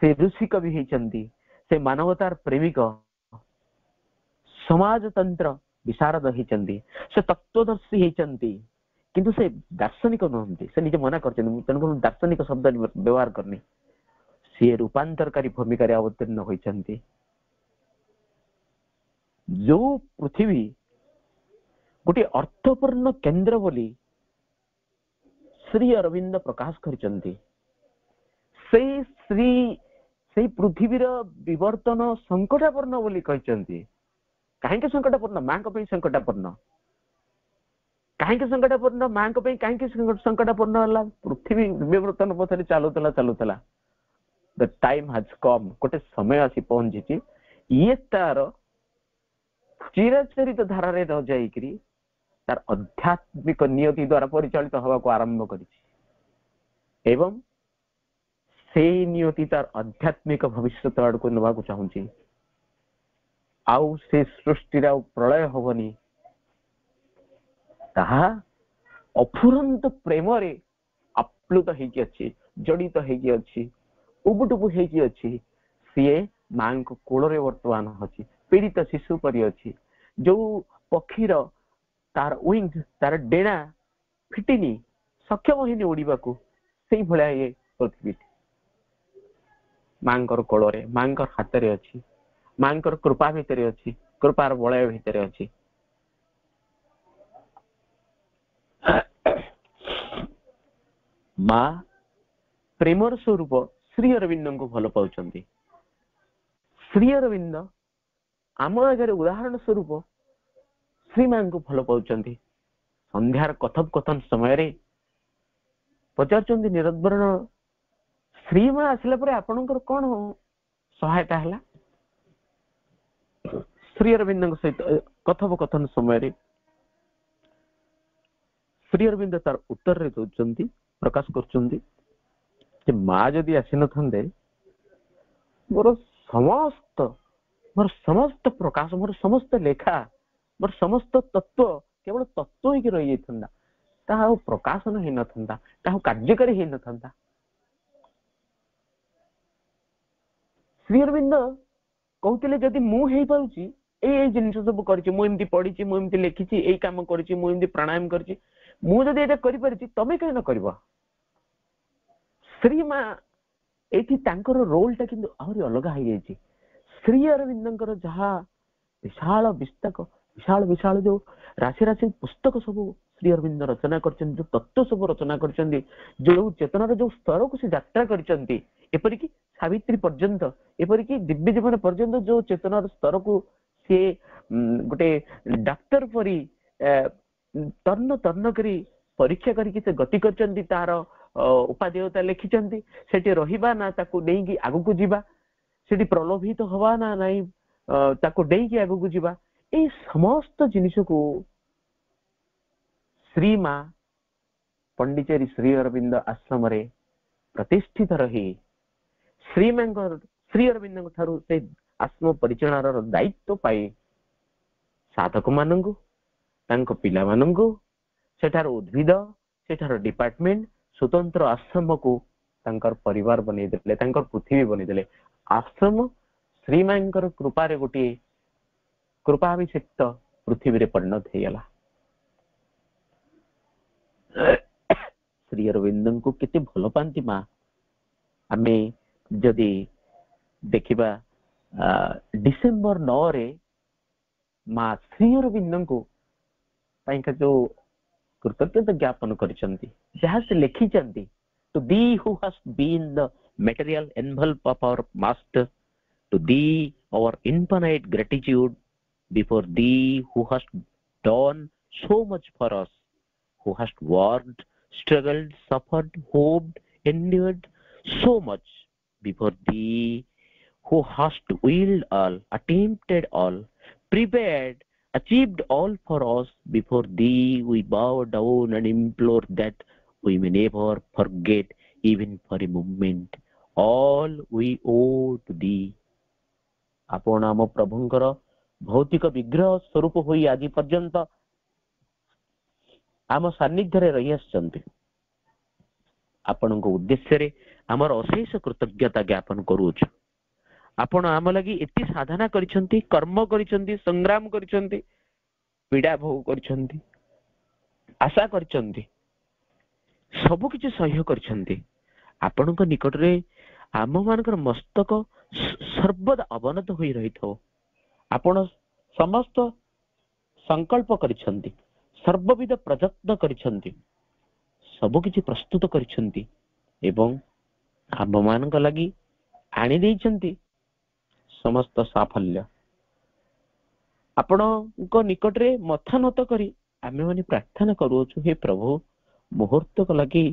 से ऋषि कवि होती से मानवतार प्रेमिक समाजतंत्र विशारद होती से तत्वदर्शी होती किंतु से दार्शनिक नुहति से निजे मना कर दार्शनिक शब्द व्यवहार करनी सी रूपातरकारी भूमिका अवतीर्ण होती ଯୋଉ ପୃଥିବୀ ଗୋଟିଏ ଅର୍ଥପୂର୍ଣ୍ଣ କେନ୍ଦ୍ର ବୋଲି ଶ୍ରୀ ଅରବିନ୍ଦ ପ୍ରକାଶ କରିଛନ୍ତି ସେଇ ଶ୍ରୀ ସେଇ ପୃଥିବୀର ବିବର୍ତ୍ତନ ସଙ୍କଟାପର୍ଣ୍ଣ ବୋଲି କହିଛନ୍ତି କାହିଁକି ସଙ୍କଟାପର୍ଣ୍ଣ ମାଙ୍କ ପାଇଁ ସଙ୍କଟାପର୍ଣ୍ଣ କାହିଁକି ସଙ୍କଟାପୂର୍ଣ୍ଣ ମାଙ୍କ ପାଇଁ କାହିଁକି ସଙ୍କଟାପୂର୍ଣ୍ଣ ହେଲା ପୃଥିବୀ ବିବର୍ତ୍ତନ ପଥରେ ଚାଲୁଥିଲା ଚାଲୁଥିଲା ଦ ଟାଇମ୍ ହାଜ୍ କମ୍ ଗୋଟେ ସମୟ ଆସି ପହଞ୍ଚିଛି ଇଏ ତାର ଚିରାଚରିତ ନ ଯାଇକରି ତାର ଆଧ୍ୟାତ୍ମିକ ନିୟତି ଦ୍ୱାରା ପରିଚାଳିତ ହେବାକୁ ଆରମ୍ଭ କରିଛି ଏବଂ ସେଇ ନିୟତି ତାର ଆଧ୍ୟାତ୍ମିକ ଭବିଷ୍ୟତ ଆଡ଼କୁ ନେବାକୁ ଚାହୁଁଛି ଆଉ ସେ ସୃଷ୍ଟିରେ ଆଉ ପ୍ରଳୟ ହେବନି ତାହା ଅଫୁରନ୍ତ ପ୍ରେମରେ ଆପ୍ଲୁତ ହେଇକି ଅଛି ଜଡ଼ିତ ହେଇକି ଅଛି ଉବୁଟୁବୁ ହେଇକି ଅଛି ସିଏ ମାଙ୍କ କୋଳରେ ବର୍ତ୍ତମାନ ଅଛି ପୀଡ଼ିତ ଶିଶୁ ପରି ଅଛି ଯୋଉ ପକ୍ଷୀର ତାର ୱିଙ୍ଗ ତାର ଡେଣା ଫିଟିନି ସକ୍ଷମ ହେଇନି ଉଡ଼ିବାକୁ ସେଇଭଳିଆ ଇଏ ପୃଥିବୀଟି ମାଙ୍କର କୋଳରେ ମାଙ୍କର ହାତରେ ଅଛି ମାଙ୍କର କୃପା ଭିତରେ ଅଛି କୃପାର ବଳୟ ଭିତରେ ଅଛି ମା ପ୍ରେମର ସ୍ୱରୂପ ଶ୍ରୀ ଅରବିନ୍ଦଙ୍କୁ ଭଲ ପାଉଛନ୍ତି ଶ୍ରୀ ଅରବିନ୍ଦ ଆମ ଆଗରେ ଉଦାହରଣ ସ୍ୱରୂପ ଙ୍କୁ ଭଲ ପାଉଛନ୍ତି ସନ୍ଧ୍ୟାର କଥୋପ କଥନ ସମୟରେ ପଚାରୁଛନ୍ତି ନିରଦ୍ବରଣ ମା ଆସିଲା ପରେ ଆପଣଙ୍କର କଣ ସହାୟତା ହେଲା ଶ୍ରୀ ଅରବିନ୍ଦଙ୍କ ସହିତ କଥୋପ କଥନ ସମୟରେ ଶ୍ରୀ ଅରବିନ୍ଦ ତାର ଉତ୍ତରରେ ଦଉଛନ୍ତି ପ୍ରକାଶ କରୁଛନ୍ତି ଯେ ମା ଯଦି ଆସିନଥାନ୍ତେ ମୋର ସମସ୍ତ ମୋର ସମସ୍ତ ପ୍ରକାଶ ମୋର ସମସ୍ତ ଲେଖା ମୋର ସମସ୍ତ ତତ୍ଵ କେବଳ ତତ୍ଵ ହେଇକି ରହିଯାଇଥାନ୍ତା ତାହା ଆଉ ପ୍ରକାଶନ ହେଇନଥାନ୍ତା ତାହା ଆଉ କାର୍ଯ୍ୟକାରୀ ହେଇନଥାନ୍ତା ଶ୍ରୀ ଅରବିନ୍ଦ କହୁଥିଲେ ଯଦି ମୁଁ ହେଇପାରୁଛି ଏଇ ଏଇ ଜିନିଷ ସବୁ କରିଛି ମୁଁ ଏମିତି ପଢିଛି ମୁଁ ଏମିତି ଲେଖିଛି ଏଇ କାମ କରିଛି ମୁଁ ଏମିତି ପ୍ରାଣାୟାମ କରିଛି ମୁଁ ଯଦି ଏଇଟା କରିପାରିଛି ତମେ କାହିଁ ନ କରିବ ଶ୍ରୀ ମା ଏଇଠି ତାଙ୍କର ରୋଲ ଟା କିନ୍ତୁ ଆହୁରି ଅଲଗା ହେଇଯାଇଛି श्री अरविंदर जहा विशाल विस्तक विशाल विशाल जो राशि राशि पुस्तक सब ଶ୍ରୀ ଅରବିନ୍ଦ ରଚନା କରିଛନ୍ତି ଯୋଉ ତତ୍ତ୍ୱ ସବୁ ରଚନା କରିଛନ୍ତି ଯୋଉ ଚେତନାର ଯୋଉ ସ୍ତରକୁ ସେ ଯାତ୍ରା କରିଛନ୍ତି ଏପରିକି ସାବିତ୍ରୀ ପର୍ଯ୍ୟନ୍ତ ଏପରିକି ଦିବ୍ୟ ଜୀବନ ପର୍ଯ୍ୟନ୍ତ ଯୋଉ ଚେତନାର ସ୍ତରକୁ ସେ ଗୋଟେ ଡାକ୍ତର ପରି ତନ୍ନ ତନ୍ନ କରି ପରୀକ୍ଷା କରିକି ସେ ଗତି କରିଛନ୍ତି ତାହାର ଉପାଦେୟତା ଲେଖିଛନ୍ତି ସେଠି ରହିବା ନା ତାକୁ ନେଇକି ଆଗକୁ ଯିବା ସେଠି ପ୍ରଲୋଭିତ ହବା ନା ନାଇଁ ତାକୁ ଡେଇଁକି ଆଗକୁ ଯିବା ଏଇ ସମସ୍ତ ଜିନିଷକୁ ଶ୍ରୀ ମା ପଣ୍ଡିଚେରୀ ଶ୍ରୀ ଅରବିନ୍ଦ ଆଶ୍ରମରେ ପ୍ରତିଷ୍ଠିତ ରହି ଶ୍ରୀମାଙ୍କ ଶ୍ରୀ ଅରବିନ୍ଦଙ୍କ ଠାରୁ ସେ ଆତ୍ମ ପରିଚାଳନାର ଦାୟିତ୍ୱ ପାଇ ସାଧକମାନଙ୍କୁ ତାଙ୍କ ପିଲାମାନଙ୍କୁ ସେଠାର ଉଦ୍ଭିଦ ସେଠାର ଡିପାର୍ଟମେଣ୍ଟ ସ୍ୱତନ୍ତ୍ର ଆଶ୍ରମକୁ ତାଙ୍କର ପରିବାର ବନେଇଦେଲେ ତାଙ୍କର ପୃଥିବୀ ବନେଇଦେଲେ ଆଶ୍ରମ ଶ୍ରୀମାଙ୍କର କୃପାରେ ଗୋଟିଏ କୃପାଭିଷିକ୍ତ ପୃଥିବୀରେ ପରିଣତ ହେଇଗଲା ଶ୍ରୀ ଅରବିନ୍ଦଙ୍କୁ କେତେ ଭଲ ପାଆନ୍ତି ମା ଆମେ ଯଦି ଦେଖିବା ଡିସେମ୍ବର ନଅରେ ମା ଶ୍ରୀ ଅରବିନ୍ଦଙ୍କୁ ପାଇଁକା ଯୋଉ କୃତଜ୍ଞତା ଜ୍ଞାପନ କରିଛନ୍ତି ଯାହା ସେ ଲେଖିଛନ୍ତି to be who has been the material envelope of our master to thee our infinite gratitude before thee who hast done so much for us who hast worked struggled suffered hoped endured so much before thee who hast willed all attempted all prepared achieved all for us before thee we bow down and implore that we may never forget even for a moment all we owe to thee ଆପଣ ଆମ ପ୍ରଭୁଙ୍କର ଭୌତିକ ବିଗ୍ରହ ସ୍ୱରୂପ ହୋଇ ଆଜି ପର୍ଯ୍ୟନ୍ତ ଆମ ସାନ୍ନିଧ୍ୟରେ ରହିଆସିଛନ୍ତି ଆପଣଙ୍କ ଉଦ୍ଦେଶ୍ୟରେ ଆମର ଅଶେଷ କୃତଜ୍ଞତା ଜ୍ଞାପନ କରୁଅଛୁ ଆପଣ ଆମ ଲାଗି ଏତେ ସାଧନା କରିଛନ୍ତି କର୍ମ କରିଛନ୍ତି ସଂଗ୍ରାମ କରିଛନ୍ତି ପୀଡ଼ା ଭୋଗ କରିଛନ୍ତି ଆଶା କରିଛନ୍ତି ସବୁକିଛି ସହ୍ୟ କରିଛନ୍ତି ଆପଣଙ୍କ ନିକଟରେ ଆମମାନଙ୍କର ମସ୍ତକ ସର୍ବଦା ଅବନତ ହୋଇ ରହିଥାଉ ଆପଣ ସମସ୍ତ ସଂକଳ୍ପ କରିଛନ୍ତି ସର୍ବବିଧ ପ୍ରଯତ୍ନ କରିଛନ୍ତି ସବୁ କିଛି ପ୍ରସ୍ତୁତ କରିଛନ୍ତି ଏବଂ ଆମ ମାନଙ୍କ ଲାଗି ଆଣି ଦେଇଛନ୍ତି ସମସ୍ତ ସାଫଲ୍ୟ ଆପଣଙ୍କ ନିକଟରେ ମଥାନତ କରି ଆମେମାନେ ପ୍ରାର୍ଥନା କରୁଅଛୁ ହେ ପ୍ରଭୁ ମୁହୂର୍ତ୍ତକ ଲାଗି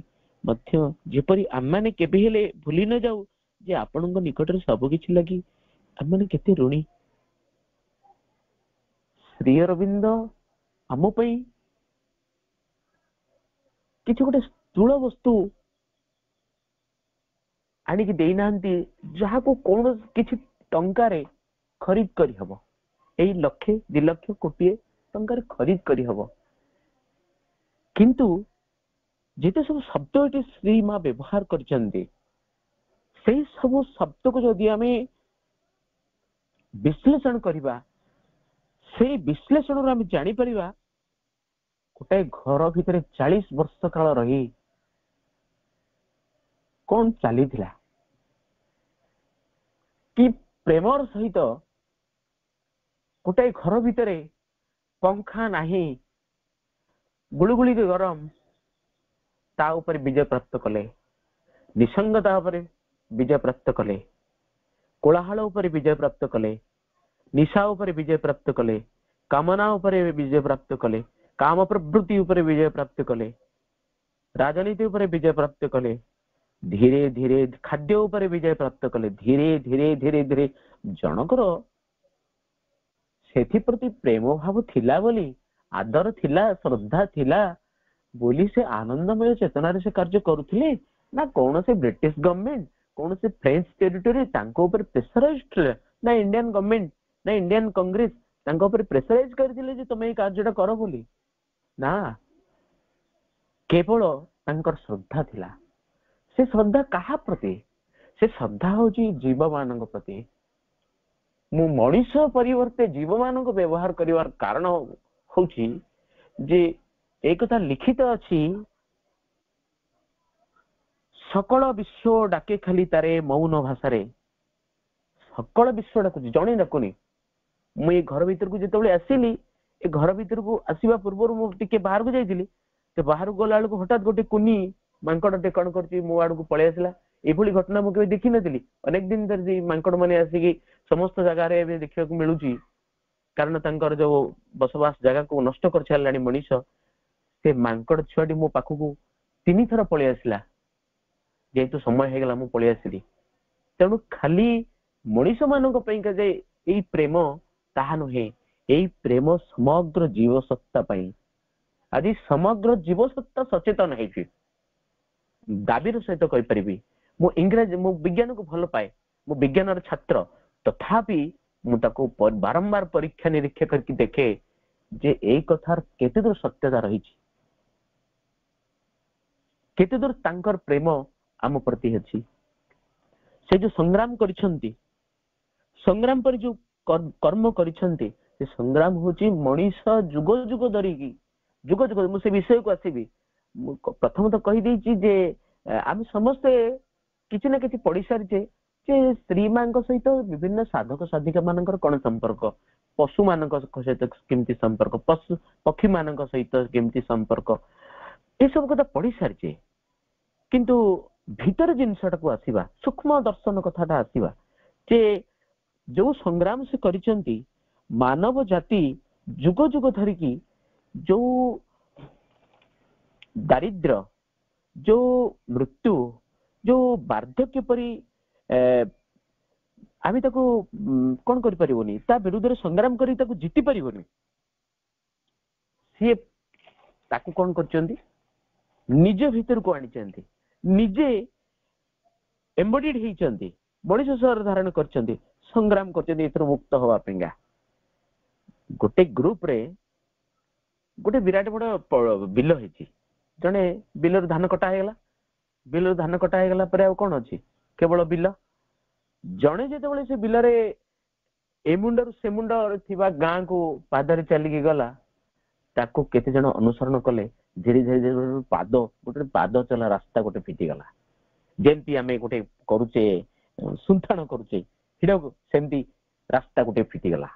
ମଧ୍ୟ ଯେପରି ଆମମାନେ କେବେ ହେଲେ ଭୁଲି ନ ଯାଉ ଯେ ଆପଣଙ୍କ ନିକଟରେ ସବୁକିଛି ଲାଗି ଆମମାନେ କେତେ ଋଣୀ ଶ୍ରୀ ଅରବିନ୍ଦ ଆମ ପାଇଁ କିଛି ଗୋଟେ ସ୍ଥୂଳ ବସ୍ତୁ ଆଣିକି ଦେଇନାହାନ୍ତି ଯାହାକୁ କୌଣସି କିଛି ଟଙ୍କାରେ ଖରିଦ କରିହେବ ଏଇ ଲକ୍ଷେ ଦି ଲକ୍ଷ କୋଟିଏ ଟଙ୍କାରେ ଖରିଦ କରିହେବ କିନ୍ତୁ ଯେତେ ସବୁ ଶବ୍ଦ ଏଠି ଶ୍ରୀ ମା ବ୍ୟବହାର କରିଛନ୍ତି ସେଇ ସବୁ ଶବ୍ଦକୁ ଯଦି ଆମେ ବିଶ୍ଳେଷଣ କରିବା ସେଇ ବିଶ୍ଳେଷଣରୁ ଆମେ ଜାଣିପାରିବା ଗୋଟାଏ ଘର ଭିତରେ ଚାଳିଶ ବର୍ଷ କାଳ ରହି କ'ଣ ଚାଲିଥିଲା କି ପ୍ରେମର ସହିତ ଗୋଟାଏ ଘର ଭିତରେ ପଙ୍ଖା ନାହିଁ ଗୁଳୁଗୁଳିକି ଗରମ ତା ଉପରେ ବିଜୟ ପ୍ରାପ୍ତ କଲେ ନିସଙ୍ଗତା ଉପରେ ବିଜୟ ପ୍ରାପ୍ତ କଲେ କୋଳାହଳ ଉପରେ ବିଜୟ ପ୍ରାପ୍ତ କଲେ ନିଶା ଉପରେ ବିଜୟ ପ୍ରାପ୍ତ କଲେ କାମନା ଉପରେ ବିଜୟ ପ୍ରାପ୍ତ କଲେ କାମ ପ୍ରବୃତ୍ତି ଉପରେ ବିଜୟ ପ୍ରାପ୍ତ କଲେ ରାଜନୀତି ଉପରେ ବିଜୟ ପ୍ରାପ୍ତ କଲେ ଧୀରେ ଧୀରେ ଖାଦ୍ୟ ଉପରେ ବିଜୟ ପ୍ରାପ୍ତ କଲେ ଧୀରେ ଧୀରେ ଧୀରେ ଧୀରେ ଜଣଙ୍କର ସେଥିପ୍ରତି ପ୍ରେମ ଭାବ ଥିଲା ବୋଲି ଆଦର ଥିଲା ଶ୍ରଦ୍ଧା ଥିଲା बोली से आनंदमय चेतन से कार्य करुले कौन से ब्रिटिश गवर्नमेंट कौन से फ्रेंच टेरिटोरी प्रेसराइज ना इंडियन गवर्नमेंट ना इंडियन कंग्रेस प्रेसराइज कर कार्यटा कर बोली ना केवल श्रद्धा था से श्रद्धा क्या प्रति से श्रद्धा हूँ जीव मान प्रति मु मनीष परीव मान व्यवहार कर कारण हूँ जी ଏକଥା ଲିଖିତ ଅଛି ସକଳ ବିଶ୍ୱ ଡାକେ ଖାଲି ତାରେ ମୌନ ଭାଷାରେ ସକଳ ବିଶ୍ୱ ଡାକୁଛି ଜଣେ ଡାକୁନି ମୁଁ ଏ ଘର ଭିତରକୁ ଯେତେବେଳେ ଆସିଲି ଏ ଘର ଭିତରକୁ ଆସିବା ପୂର୍ବରୁ ମୁଁ ଟିକେ ବାହାରକୁ ଯାଇଥିଲି ସେ ବାହାରକୁ ଗଲା ବେଳକୁ ହଠାତ୍ ଗୋଟେ କୁନି ମାଙ୍କଡ଼ଟେ କ'ଣ କରୁଛି ମୋ ଆଡ଼କୁ ପଳେଇ ଆସିଲା ଏଭଳି ଘଟଣା ମୁଁ କେବେ ଦେଖିନଥିଲି ଅନେକ ଦିନ ଧରି ମାଙ୍କଡ଼ ମାନେ ଆସିକି ସମସ୍ତ ଜାଗାରେ ଏବେ ଦେଖିବାକୁ ମିଳୁଛି କାରଣ ତାଙ୍କର ଯୋଉ ବସବାସ ଜାଗାକୁ ନଷ୍ଟ କରିସାରିଲାଣି ମଣିଷ ସେ ମାଙ୍କଡ ଛୁଆଟି ମୋ ପାଖକୁ ତିନିଥର ପଳେଇ ଆସିଲା ଯେହେତୁ ସମୟ ହେଇଗଲା ମୁଁ ପଳେଇ ଆସିଲି ତେଣୁ ଖାଲି ମଣିଷ ମାନଙ୍କ ପାଇଁକା ଯେ ଏଇ ପ୍ରେମ ତାହା ନୁହେଁ ଏଇ ପ୍ରେମ ସମଗ୍ର ଜୀବସତ୍ତା ପାଇଁ ଆଜି ସମଗ୍ର ଜୀବସତ୍ତା ସଚେତନ ହେଇଛି ଦାବିର ସହିତ କହିପାରିବି ମୁଁ ଇଂରାଜୀ ମୁଁ ବିଜ୍ଞାନକୁ ଭଲ ପାଏ ମୁଁ ବିଜ୍ଞାନର ଛାତ୍ର ତଥାପି ମୁଁ ତାକୁ ବାରମ୍ବାର ପରୀକ୍ଷା ନିରୀକ୍ଷା କରିକି ଦେଖେ ଯେ ଏଇ କଥାର କେତେ ଦୂର ସତ୍ୟତା ରହିଛି କେତେ ଦୂର ତାଙ୍କର ପ୍ରେମ ଆମ ପ୍ରତି ଅଛି ସେ ଯୋଉ ସଂଗ୍ରାମ କରିଛନ୍ତି ସଂଗ୍ରାମ ପରି ଯୋଉ କର୍ମ କରିଛନ୍ତି ସେ ସଂଗ୍ରାମ ହେଉଛି ମଣିଷ ଯୁଗ ଯୁଗ ଧରିକି ଯୁଗ ଯୁଗ ମୁଁ ସେ ବିଷୟକୁ ଆସିବି ମୁଁ ପ୍ରଥମତଃ କହିଦେଇଛି ଯେ ଆମେ ସମସ୍ତେ କିଛି ନା କିଛି ପଢି ସାରିଛେ ଯେ ସ୍ତ୍ରୀ ମାଙ୍କ ସହିତ ବିଭିନ୍ନ ସାଧକ ସାଧିକା ମାନଙ୍କର କ'ଣ ସମ୍ପର୍କ ପଶୁମାନଙ୍କ ସହିତ କେମିତି ସମ୍ପର୍କ ପଶୁ ପକ୍ଷୀମାନଙ୍କ ସହିତ କେମିତି ସମ୍ପର୍କ ଏସବୁ କଥା ପଢି ସାରିଛେ କିନ୍ତୁ ଭିତର ଜିନିଷଟାକୁ ଆସିବା ସୂକ୍ଷ୍ମ ଦର୍ଶନ କଥାଟା ଆସିବା ଯେ ଯୋଉ ସଂଗ୍ରାମ ସେ କରିଛନ୍ତି ମାନବ ଜାତି ଯୁଗ ଯୁଗ ଧରିକି ଯୋଉ ଦାରିଦ୍ର୍ୟ ଯୋଉ ମୃତ୍ୟୁ ଯୋଉ ବାର୍ଦ୍ଧକ୍ୟ ପରି ଆମେ ତାକୁ କଣ କରିପାରିବୁନି ତା ବିରୁଦ୍ଧରେ ସଂଗ୍ରାମ କରି ତାକୁ ଜିତି ପାରିବନି ସିଏ ତାକୁ କଣ କରିଛନ୍ତି ନିଜ ଭିତରକୁ ଆଣିଛନ୍ତି ନିଜେ ଏମ୍ବଡିଡ୍ ହେଇଛନ୍ତି ମଣିଷ ସହର ଧାରଣ କରିଛନ୍ତି ସଂଗ୍ରାମ କରିଛନ୍ତି ଏଥିରୁ ମୁକ୍ତ ହେବା ପାଇଁକା ଗୋଟେ ରେ ଗୋଟେ ବିରାଟ ବଡ଼ ବିଲ ହେଇଛି ଜଣେ ବିଲରୁ ଧାନ କଟା ହେଇଗଲା ବିଲରୁ ଧାନ କଟା ହେଇଗଲା ପରେ ଆଉ କ'ଣ ଅଛି କେବଳ ବିଲ ଜଣେ ଯେତେବେଳେ ସେ ବିଲରେ ଏ ମୁଣ୍ଡରୁ ସେ ମୁଣ୍ଡ ଥିବା ଗାଁକୁ ପାଦରେ ଚାଲିକି ଗଲା ତାକୁ କେତେ ଜଣ ଅନୁସରଣ କଲେ ଧୀରେ ଧୀରେ ଧୀରେ ଧୀରେ ପାଦ ଗୋଟେ ପାଦ ଚଲା ରାସ୍ତା ଗୋଟେ ଫିଟିଗଲା ଯେମିତି ଆମେ ଗୋଟେ କରୁଛେ ସୁନ୍ଥାଣ କରୁଛେ ହିଡ଼କୁ ସେମିତି ରାସ୍ତା ଗୋଟେ ଫିଟିଗଲା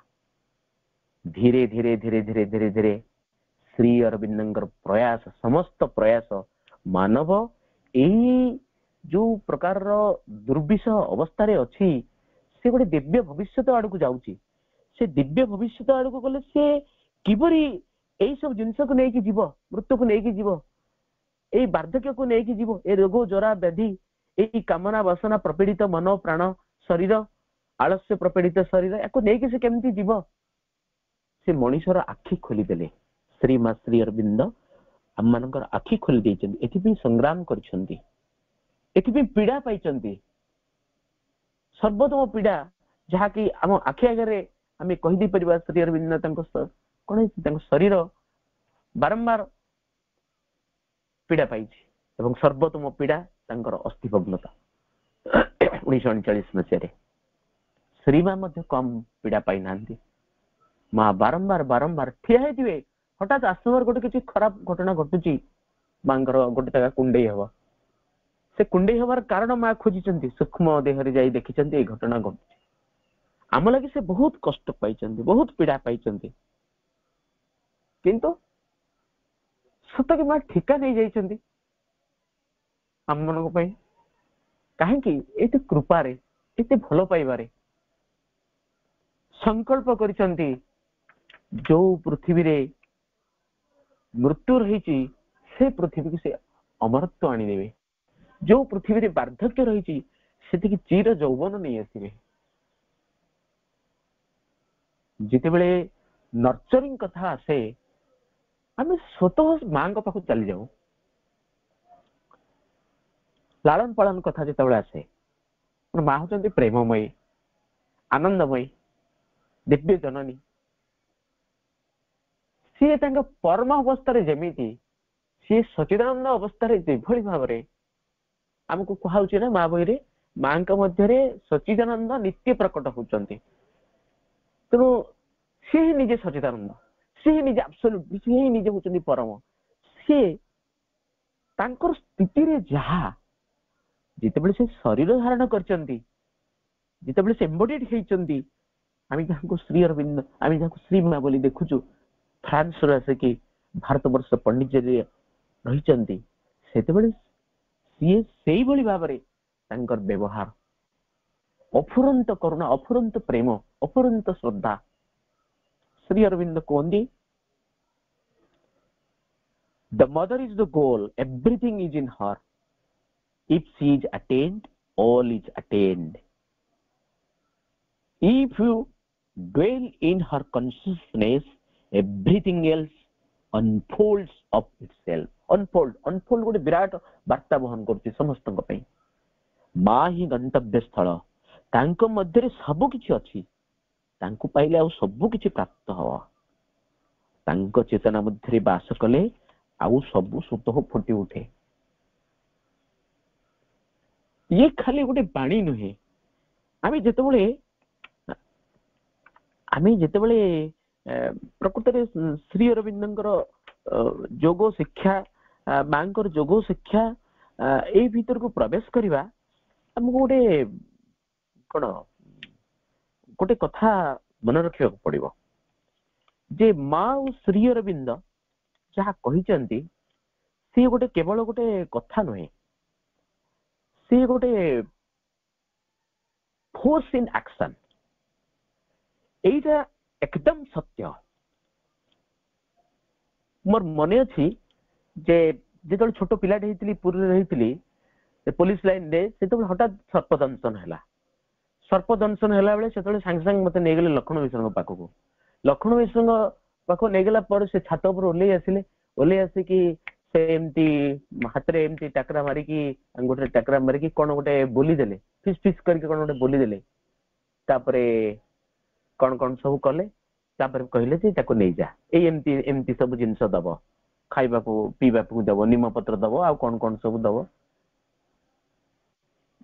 ଧୀରେ ଧୀରେ ଧୀରେ ଧୀରେ ଧୀରେ ଧୀରେ ଶ୍ରୀ ଅରବିନ୍ଦଙ୍କର ପ୍ରୟାସ ସମସ୍ତ ପ୍ରୟାସ ମାନବ ଏଇ ଯୋଉ ପ୍ରକାରର ଦୁର୍ବିଷ ଅବସ୍ଥାରେ ଅଛି ସେ ଗୋଟେ ଦିବ୍ୟ ଭବିଷ୍ୟତ ଆଡକୁ ଯାଉଛି ସେ ଦିବ୍ୟ ଭବିଷ୍ୟତ ଆଡକୁ ଗଲେ ସେ କିପରି ଏଇସବୁ ଜିନିଷକୁ ନେଇକି ଯିବ ମୃତ୍ୟୁକୁ ନେଇକି ଯିବ ଏଇ ବାର୍ଦ୍ଧକ୍ୟକୁ ନେଇକି ଯିବ ଏ ରୋଗ ଜ୍ୱରା ବ୍ୟାଧି ଏଇ କାମନା ବାସନା ପ୍ରପୀଡ଼ିତ ମନ ପ୍ରାଣ ଶରୀର ଆଳସ୍ୟ ପ୍ରପୀଡ଼ିତ ଶରୀର ୟାକୁ ନେଇକି ସେ କେମିତି ଯିବ ସେ ମଣିଷର ଆଖି ଖୋଲିଦେଲେ ଶ୍ରୀ ମା ଶ୍ରୀ ଅରବିନ୍ଦ ଆମମାନଙ୍କର ଆଖି ଖୋଲି ଦେଇଛନ୍ତି ଏଥିପାଇଁ ସଂଗ୍ରାମ କରିଛନ୍ତି ଏଥିପାଇଁ ପୀଡ଼ା ପାଇଛନ୍ତି ସର୍ବୋତ୍ତମ ପୀଡ଼ା ଯାହାକି ଆମ ଆଖି ଆଗରେ ଆମେ କହିଦେଇପାରିବା ଶ୍ରୀ ଅରବିନ୍ଦ ତାଙ୍କ କ'ଣ ହେଇଛି ତାଙ୍କ ଶରୀର ବାରମ୍ବାର ପୀଡ଼ା ପାଇଛି ଏବଂ ସର୍ବୋତ୍ତମ ପୀଡ଼ା ତାଙ୍କର ଅସ୍ଥିଭଗ୍ନତା ଉଣେଇଶହ ଅଣଚାଳିଶ ମସିହାରେ ଶ୍ରୀମା ମଧ୍ୟ କମ୍ ପୀଡ଼ା ପାଇନାହାନ୍ତି ମା ବାରମ୍ବାର ବାରମ୍ବାର ଠିଆ ହେଇଥିବେ ହଠାତ୍ ଆସୁବାର ଗୋଟେ କିଛି ଖରାପ ଘଟଣା ଘଟୁଛି ମାଙ୍କର ଗୋଟେ ଜାଗା କୁଣ୍ଡେଇ ହବ ସେ କୁଣ୍ଡେଇ ହବାର କାରଣ ମା ଖୋଜିଛନ୍ତି ସୂକ୍ଷ୍ମ ଦେହରେ ଯାଇ ଦେଖିଛନ୍ତି ଏଇ ଘଟଣା ଘଟୁଛି ଆମ ଲାଗି ସେ ବହୁତ କଷ୍ଟ ପାଇଛନ୍ତି ବହୁତ ପୀଡ଼ା ପାଇଛନ୍ତି କିନ୍ତୁ ସତ କିମ୍ବା ଠିକା ନେଇଯାଇଛନ୍ତି ଆମମାନଙ୍କ ପାଇଁ କାହିଁକି ଏତେ କୃପାରେ ଏତେ ଭଲ ପାଇବାରେ ସଂକଳ୍ପ କରିଛନ୍ତି ଯୋଉ ପୃଥିବୀରେ ମୃତ୍ୟୁ ରହିଛି ସେ ପୃଥିବୀକୁ ସେ ଅମରତ୍ୱ ଆଣିଦେବେ ଯୋଉ ପୃଥିବୀରେ ବାର୍ଦ୍ଧକ୍ୟ ରହିଛି ସେଠିକି ଚିର ଯୌବନ ନେଇ ଆସିବେ ଯେତେବେଳେ ନର୍ଚରିଂ କଥା ଆସେ ଆମେ ସ୍ୱତଃ ମାଙ୍କ ପାଖକୁ ଚାଲିଯାଉ ଲାଳନ ପାଳନ କଥା ଯେତେବେଳେ ଆସେ ମା ହଉଛନ୍ତି ପ୍ରେମମୟୀ ଆନନ୍ଦମୟୀ ଦିବ୍ୟ ଜନନୀ ସିଏ ତାଙ୍କ ପରମ ଅବସ୍ଥାରେ ଯେମିତି ସିଏ ସଚିଦାନନ୍ଦ ଅବସ୍ଥାରେ ଯେଭଳି ଭାବରେ ଆମକୁ କୁହାହଉଛି ନା ମା ବହିରେ ମାଙ୍କ ମଧ୍ୟରେ ସଚିଦାନନ୍ଦ ନିତ୍ୟ ପ୍ରକଟ ହଉଛନ୍ତି ତେଣୁ ସିଏ ହିଁ ନିଜେ ସଚିଦାନନ୍ଦ ସିଏ ନିଜେ ଆବସଲ୍ୟୁଟ୍ ସିଏ ନିଜେ ହଉଛନ୍ତି ପରମ ସିଏ ତାଙ୍କର ସ୍ଥିତିରେ ଯାହା ଯେତେବେଳେ ସେ ଶରୀର ଧାରଣ କରିଛନ୍ତି ଯେତେବେଳେ ସେ ଏମ୍ବୋଡିଡ୍ ହେଇଛନ୍ତି ଆମେ ଯାହାକୁ ଶ୍ରୀ ଅରବିନ୍ଦ ଆମେ ଯାହାକୁ ଶ୍ରୀ ମା ବୋଲି ଦେଖୁଛୁ ଫ୍ରାନ୍ସରୁ ଆସିକି ଭାରତବର୍ଷ ପଣ୍ଡିଚେରୀରେ ରହିଛନ୍ତି ସେତେବେଳେ ସିଏ ସେଇଭଳି ଭାବରେ ତାଙ୍କର ବ୍ୟବହାର ଅଫୁରନ୍ତ କରୁଣା ଅଫୁରନ୍ତ ପ୍ରେମ ଅଫୁରନ୍ତ ଶ୍ରଦ୍ଧା Sri Arvind Kondi, the mother is the goal. Everything is in her. If she is attained, all is attained. If you dwell in her consciousness, everything else unfolds of itself. Unfold, unfold ଗୋଟେ ବିରାଟ ବାର୍ତ୍ତା ବହନ କରୁଛି ସମସ୍ତଙ୍କ ପାଇଁ ମା ହିଁ ଗନ୍ତବ୍ୟ ସ୍ଥଳ ତାଙ୍କ ମଧ୍ୟରେ ସବୁ କିଛି ଅଛି ତାଙ୍କୁ ପାଇଲେ ଆଉ ସବୁ କିଛି ପ୍ରାପ୍ତ ହେବ ତାଙ୍କ ଚେତନା ମଧ୍ୟରେ ବାସ କଲେ ଆଉ ସବୁ ସ୍ୱତଃ ଫୁଟି ଉଠେ ଇଏ ଖାଲି ଗୋଟେ ବାଣୀ ନୁହେଁ ଆମେ ଯେତେବେଳେ ଆମେ ଯେତେବେଳେ ପ୍ରକୃତରେ ଶ୍ରୀ ଅରବିନ୍ଦଙ୍କର ଯୋଗ ଶିକ୍ଷା ମାଙ୍କର ଯୋଗ ଶିକ୍ଷା ଏଇ ଭିତରକୁ ପ୍ରବେଶ କରିବା ଆମକୁ ଗୋଟେ କ'ଣ ଗୋଟେ କଥା ମନେ ରଖିବାକୁ ପଡିବ ଯେ ମା ଆଉ ଶ୍ରୀ ଅରବିନ୍ଦ ଯାହା କହିଛନ୍ତି ସିଏ ଗୋଟେ କେବଳ ଗୋଟେ କଥା ନୁହେଁ ସିଏ ଗୋଟେ ଫୋର୍ସ ଇନ୍ ଆକ୍ସନ୍ ଏଇଟା ଏକଦମ ସତ୍ୟ ମୋର ମନେ ଅଛି ଯେ ଯେତେବେଳେ ଛୋଟ ପିଲାଟେ ହେଇଥିଲି ପୁରୀରେ ରହିଥିଲି ପୋଲିସ ଲାଇନରେ ସେତେବେଳେ ହଠାତ୍ ସର୍ପଦଂଶନ ହେଲା ସର୍ପ ଦଂଶନ ହେଲା ବେଳେ ସେତେବେଳେ ସାଙ୍ଗେ ସାଙ୍ଗେ ମୋତେ ନେଇଗଲେ ଲକ୍ଷ୍ମଣ ମିଶ୍ରଙ୍କ ପାଖକୁ ଲକ୍ଷ୍ମଣ ମିଶ୍ରଙ୍କ ପାଖକୁ ନେଇଗଲା ପରେ ସେ ଛାତ ଉପରୁ ଓହ୍ଲେଇ ଆସିଲେ ଓହ୍ଲେଇ ଆସିକି ସେ ଏମିତି ହାତରେ ଏମିତି ଟାକରା ମାରିକି ଗୋଟେ ଟାକରା ମାରିକି କ'ଣ ଗୋଟେ ବୋଲିଦେଲେ ଫିସ୍ ଫିସ୍ କରିକି କ'ଣ ଗୋଟେ ବୋଲିଦେଲେ ତାପରେ କ'ଣ କ'ଣ ସବୁ କଲେ ତାପରେ କହିଲେ ଯେ ତାକୁ ନେଇଯା ଏଇ ଏମିତି ଏମିତି ସବୁ ଜିନିଷ ଦବ ଖାଇବାକୁ ପିଇବାକୁ ଦବ ନିମପତ୍ର ଦବ ଆଉ କ'ଣ କ'ଣ ସବୁ ଦବ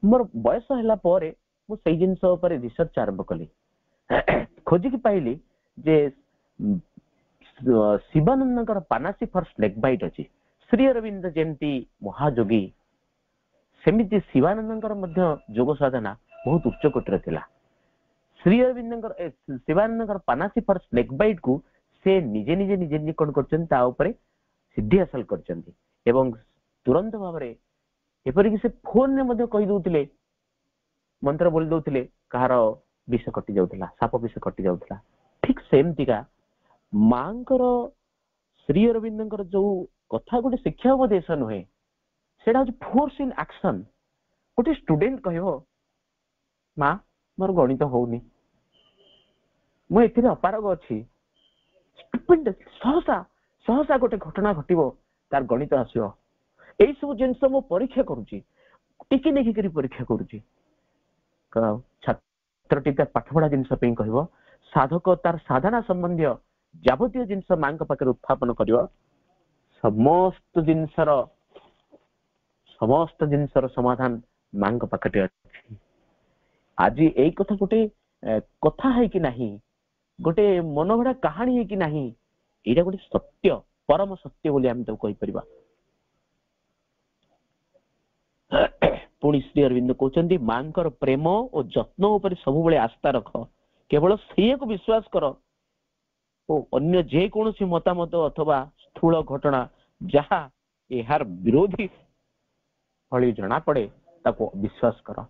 ମୋର ବୟସ ହେଲା ପରେ ମୁଁ ସେଇ ଜିନିଷ ଉପରେ ରିସର୍ଚ୍ଚ ଆରମ୍ଭ କଲି ଖୋଜିକି ପାଇଲି ଯେ ଶିବାନନ୍ଦଙ୍କର ପାନାସି ଫର୍ ସ୍ନେକ୍ ବାଇଟ୍ ଅଛି ଶ୍ରୀ ଅରବିନ୍ଦ ଯେମିତି ମହାଯୋଗୀ ସେମିତି ଶିବାନନ୍ଦଙ୍କର ମଧ୍ୟ ଯୋଗ ସାଧନା ବହୁତ ଉଚ୍ଚକୋଟୀର ଥିଲା ଶ୍ରୀ ଅରବିନ୍ଦଙ୍କର ଶିବାନନ୍ଦଙ୍କର ପାନାସି ଫର୍ ସ୍ନେକ୍ ବାଇଟ୍କୁ ସେ ନିଜେ ନିଜେ ନିଜେ ନିଜେ କ'ଣ କରିଛନ୍ତି ତା ଉପରେ ସିଦ୍ଧି ହାସଲ କରିଛନ୍ତି ଏବଂ ତୁରନ୍ତ ଭାବରେ ଏପରିକି ସେ ଫୋନ୍ରେ ମଧ୍ୟ କହିଦେଉଥିଲେ ମନ୍ତ୍ର ବୋଲି ଦଉଥିଲେ କାହାର ବିଷ କଟି ଯାଉଥିଲା ସାପ ବିଷ କଟି ଯାଉଥିଲା ଠିକ ସେମିତିକା ମାଙ୍କର ଶ୍ରୀ ଅରବିନ୍ଦଙ୍କର ଯୋଉ କଥା ଗୋଟେ ଶିକ୍ଷା ଉପଦେଶ ନୁହେଁ ସେଇଟା ହଉଛି ଫୋର୍ସ ଇନ୍ ଆକ୍ସନ ଗୋଟେ ଷ୍ଟୁଡେଣ୍ଟ କହିବ ମା ମୋର ଗଣିତ ହଉନି ମୁଁ ଏଥିରେ ଅପାରଗ ଅଛି ସହସା ସହସା ଗୋଟେ ଘଟଣା ଘଟିବ ତାର ଗଣିତ ଆସିବ ଏଇ ସବୁ ଜିନିଷ ମୁଁ ପରୀକ୍ଷା କରୁଛି ଟିକି ନେଇକି କରି ପରୀକ୍ଷା କରୁଛି ଛାତ୍ରଟି ତା ପଢା ଜିନିଷ ପାଇଁ କହିବ ସାଧକ ତାର ସାଧନା ସମ୍ବନ୍ଧୀୟ ଯାବତୀୟ ଜିନିଷ ମାଙ୍କ ପାଖରେ ଉତ୍ଥାପନ କରିବ ସମସ୍ତ ଜିନିଷର ସମସ୍ତ ଜିନିଷର ସମାଧାନ ମାଙ୍କ ପାଖରେ ଅଛି ଆଜି ଏଇ କଥା ଗୋଟେ କଥା ହେଇକି ନାହିଁ ଗୋଟେ ମନଭଡା କାହାଣୀ ହେଇକି ନାହିଁ ଏଇଟା ଗୋଟେ ସତ୍ୟ ପରମ ସତ୍ୟ ବୋଲି ଆମେ ତାକୁ କହିପାରିବା પુની શ્રી અરવિંદ કોચંદી માંગકર પ્રેમ ઓ જતનો ઉપર સબુ બળે આસ્થા રખ કેવળો સેયકો વિશ્વાસ કરો ઓ અન્ય જે કોણસી મતામત અથવા સ્થૂળ ઘટના જહા એર વિરોધી હળી જણા પડે તકો વિશ્વાસ કરો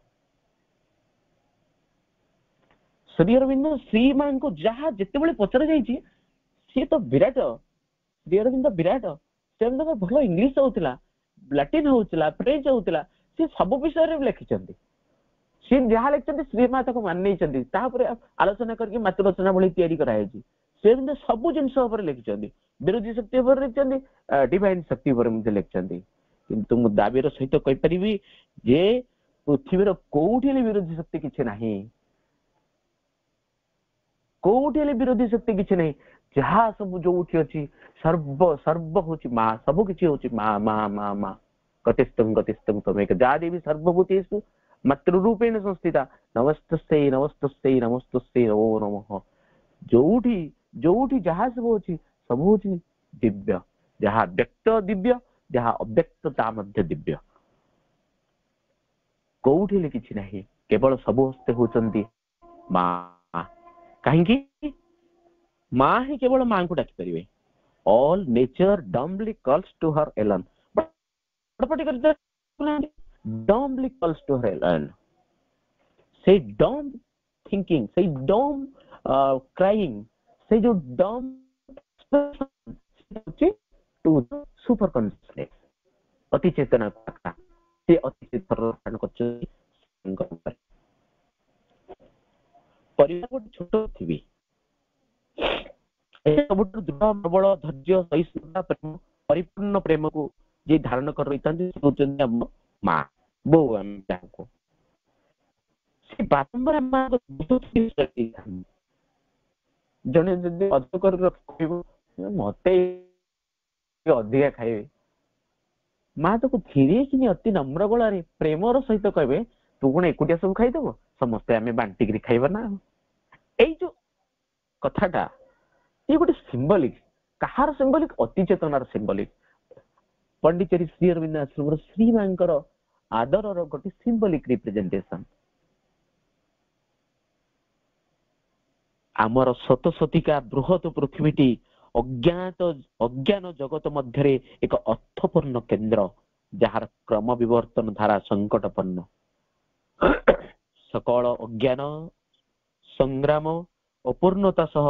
શ્રી અરવિંદનું સીમાંકો જહા જેતે બળે પૂછરા જાઈ ચી સે તો વિરાટ શ્રી અરવિંદનો વિરાટ સેંદા ભલો ઇંગ્લિશ હોતિલા બ્લટિન હોતિલા ફ્રેન્ચ હોતિલા ସେ ସବୁ ବିଷୟରେ ଲେଖିଛନ୍ତି ସିଏ ଯାହା ଲେଖିଛନ୍ତି ସିଏ ମା ତାକୁ ମାନିନେଇଛନ୍ତି ତା ଉପରେ ଆଲୋଚନା କରିକି ମାତୃ ରଚନା ଭଳି ତିଆରି କରାଯାଇଛି ସେ ମଧ୍ୟ ସବୁ ଜିନିଷ ଉପରେ ଲେଖିଛନ୍ତି ବିରୋଧୀ ଶକ୍ତି ଉପରେ ଲେଖିଛନ୍ତି ଡିଭାଇନ୍ ଶକ୍ତି ଉପରେ ମଧ୍ୟ ଲେଖିଛନ୍ତି କିନ୍ତୁ ମୁଁ ଦାବିର ସହିତ କହିପାରିବି ଯେ ପୃଥିବୀର କୋଉଠି ହେଲେ ବିରୋଧୀ ଶକ୍ତି କିଛି ନାହିଁ କୋଉଠି ହେଲେ ବିରୋଧୀ ଶକ୍ତି କିଛି ନାହିଁ ଯାହା ସବୁ ଯୋଉଠି ଅଛି ସର୍ବ ସର୍ବ ହଉଛି ମା ସବୁ କିଛି ହଉଛି ମା ମା ମା ମା गतिस्थं गतिस्थं त्वमेक जादेवि सर्वभूतेषु मतृरूपेण संस्थिता नमस्तस्यै नमस्तस्यै नमस्तस्यै नमो नमः जोटि जोटि जहा सब अछि सब अछि दिव्य जहा व्यक्त दिव्य जहा अव्यक्त दिव्य कोठि ले किछि केवल सब हस्ते होचंती मा काहेकि ही केवल मा को डाकि all nature dumbly calls to her alone what about the dom calls to learn say dom thinking say dom uh, crying say jo dom to super consciousness अति चेतना से अति चेतन कर ପରିବାର ଗୋଟେ ଛୋଟ ଥିବି ସବୁଠୁ ଦୃଢ଼ ପ୍ରବଳ ଧୈର୍ଯ୍ୟ ସହିଷ୍ଣୁତା ପ୍ରେମ ପରିପୂର୍ଣ୍ଣ ପ୍ରେମକୁ ଯିଏ ଧାରଣ କରି ରହିଥାନ୍ତି ସେ ହଉଛନ୍ତି ଆମ ମା ବୋଉ ଆମେ ଯାହାକୁ ସେ ବାରମ୍ବାର ଆମମାନଙ୍କ ଜଣେ ଯଦି ଅଧିକ କହିବ ମତେ ଅଧିକା ଖାଇବେ ମା ତାକୁ ଫେରିକିନି ଅତି ନମ୍ର ଗଳାରେ ପ୍ରେମର ସହିତ କହିବେ ତୁ କଣ ଏକୁଟିଆ ସବୁ ଖାଇଦବ ସମସ୍ତେ ଆମେ ବାଣ୍ଟିକିରି ଖାଇବା ନା ଏଇ ଯୋଉ କଥାଟା ଇଏ ଗୋଟେ ସିମ୍ବଲିକ କାହାର ସିମ୍ବଲିକ ଅତି ଚେତନାର ସିମ୍ବଲିକ ପଣ୍ଡିଚେରୀ ଶ୍ରୀ ଅରବିନ୍ଦ ଆଶ୍ରମର ଶ୍ରୀ ମାଙ୍କର ଆଦରର ଗୋଟେ ସିମ୍ବଲିକ ରିପ୍ରେଜେଣ୍ଟେସନ ଆମର ସତସତିକା ବୃହତ ପୃଥିବୀଟି ଅଜ୍ଞାତ ଅଜ୍ଞାନ ଜଗତ ମଧ୍ୟରେ ଏକ ଅର୍ଥପୂର୍ଣ୍ଣ କେନ୍ଦ୍ର ଯାହାର କ୍ରମ ବିବର୍ତ୍ତନ ଧାରା ସଙ୍କଟପନ୍ନ ସକଳ ଅଜ୍ଞାନ ସଂଗ୍ରାମ ଅପୂର୍ଣ୍ଣତା ସହ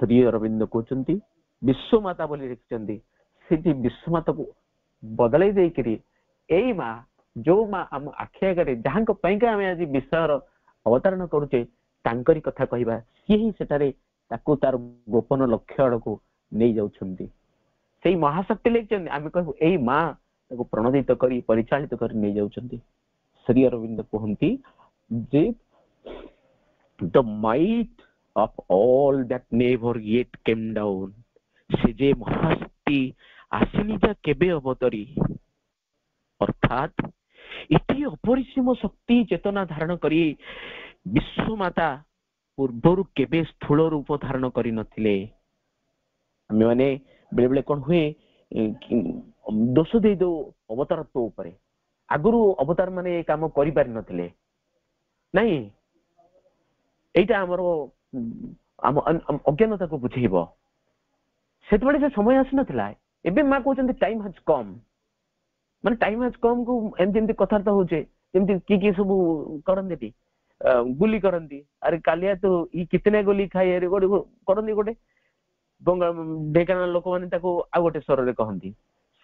ଶ୍ରୀ ଅରବିନ୍ଦ କହୁଛନ୍ତି ବିଶ୍ୱମାତା ବୋଲି ଲେଖିଛନ୍ତି ସେଠି ବିଶ୍ୱମାତାକୁ ବଦଳେଇ ଦେଇକରି ଏଇ ମା ଯୋଉ ମା ଆମ ଆଖି ଆଗରେ ଯାହାଙ୍କ ପାଇଁକା ଆମେ ଆଜି ବିଷୟର ଅବତାରଣ କରୁଛେ ତାଙ୍କରି କଥା କହିବା ସିଏ ହିଁ ସେଠାରେ ତାକୁ ତାର ଗୋପନ ଲକ୍ଷ୍ୟ ଆଡ଼କୁ ନେଇଯାଉଛନ୍ତି ସେଇ ମହାଶକ୍ତି ଲେଖିଛନ୍ତି ଆମେ କହିବୁ ଏଇ ମା ତାକୁ ପ୍ରଣୋଦିତ କରି ପରିଚାଳିତ କରି ନେଇଯାଉଛନ୍ତି ଶ୍ରୀ ଅରବିନ୍ଦ କୁହନ୍ତି ଯେ the might of all that neighbor yet came down ସେ ଯେ ମହାଶକ୍ତି ଆସିନି ଯା କେବେ ଅବତରି ଅର୍ଥାତ ଏଠି ଅପରିସୀମ ଶକ୍ତି ଚେତନା ଧାରଣ କରି ମାତା ପୂର୍ବରୁ କେବେ ସ୍ଥୂଳ ରୂପ ଧାରଣ କରିନଥିଲେ ଆମେମାନେ ବେଳେ କଣ ହୁଏ ଦୋଷ ଦେଇଦେଉ ଅବତାରତ୍ଵ ଉପରେ ଆଗରୁ ଅବତାର ମାନେ ଏ କାମ କରିପାରିନଥିଲେ ନାଇଁ ଏଇଟା ଆମର ଆମ ଅଜ୍ଞାନତାକୁ ବୁଝେଇବ ସେତେବେଳେ ସେ ସମୟ ଆସିନଥିଲା ଏବେ ମା କହୁଛନ୍ତି ଟାଇମ୍ ହାଜ୍ କମ୍ ମାନେ ଟାଇମ୍ ହାଜ୍ କମ୍ କୁ ଏମିତି ଏମିତି କଥାବାର୍ତ୍ତା ହଉଛେ ଯେମିତି କିଏ କିଏ ସବୁ କରନ୍ତି ଟି ଗୁଲି କରନ୍ତି ଆରେ କାଲିଆ ତୁ ଇ କିତନେ ଗୁଲି ଖାଇ ଗୋଟେ କରନ୍ତି ଗୋଟେ ଢେଙ୍କାନାଳ ଲୋକମାନେ ତାକୁ ଆଉ ଗୋଟେ ସ୍ୱରରେ କହନ୍ତି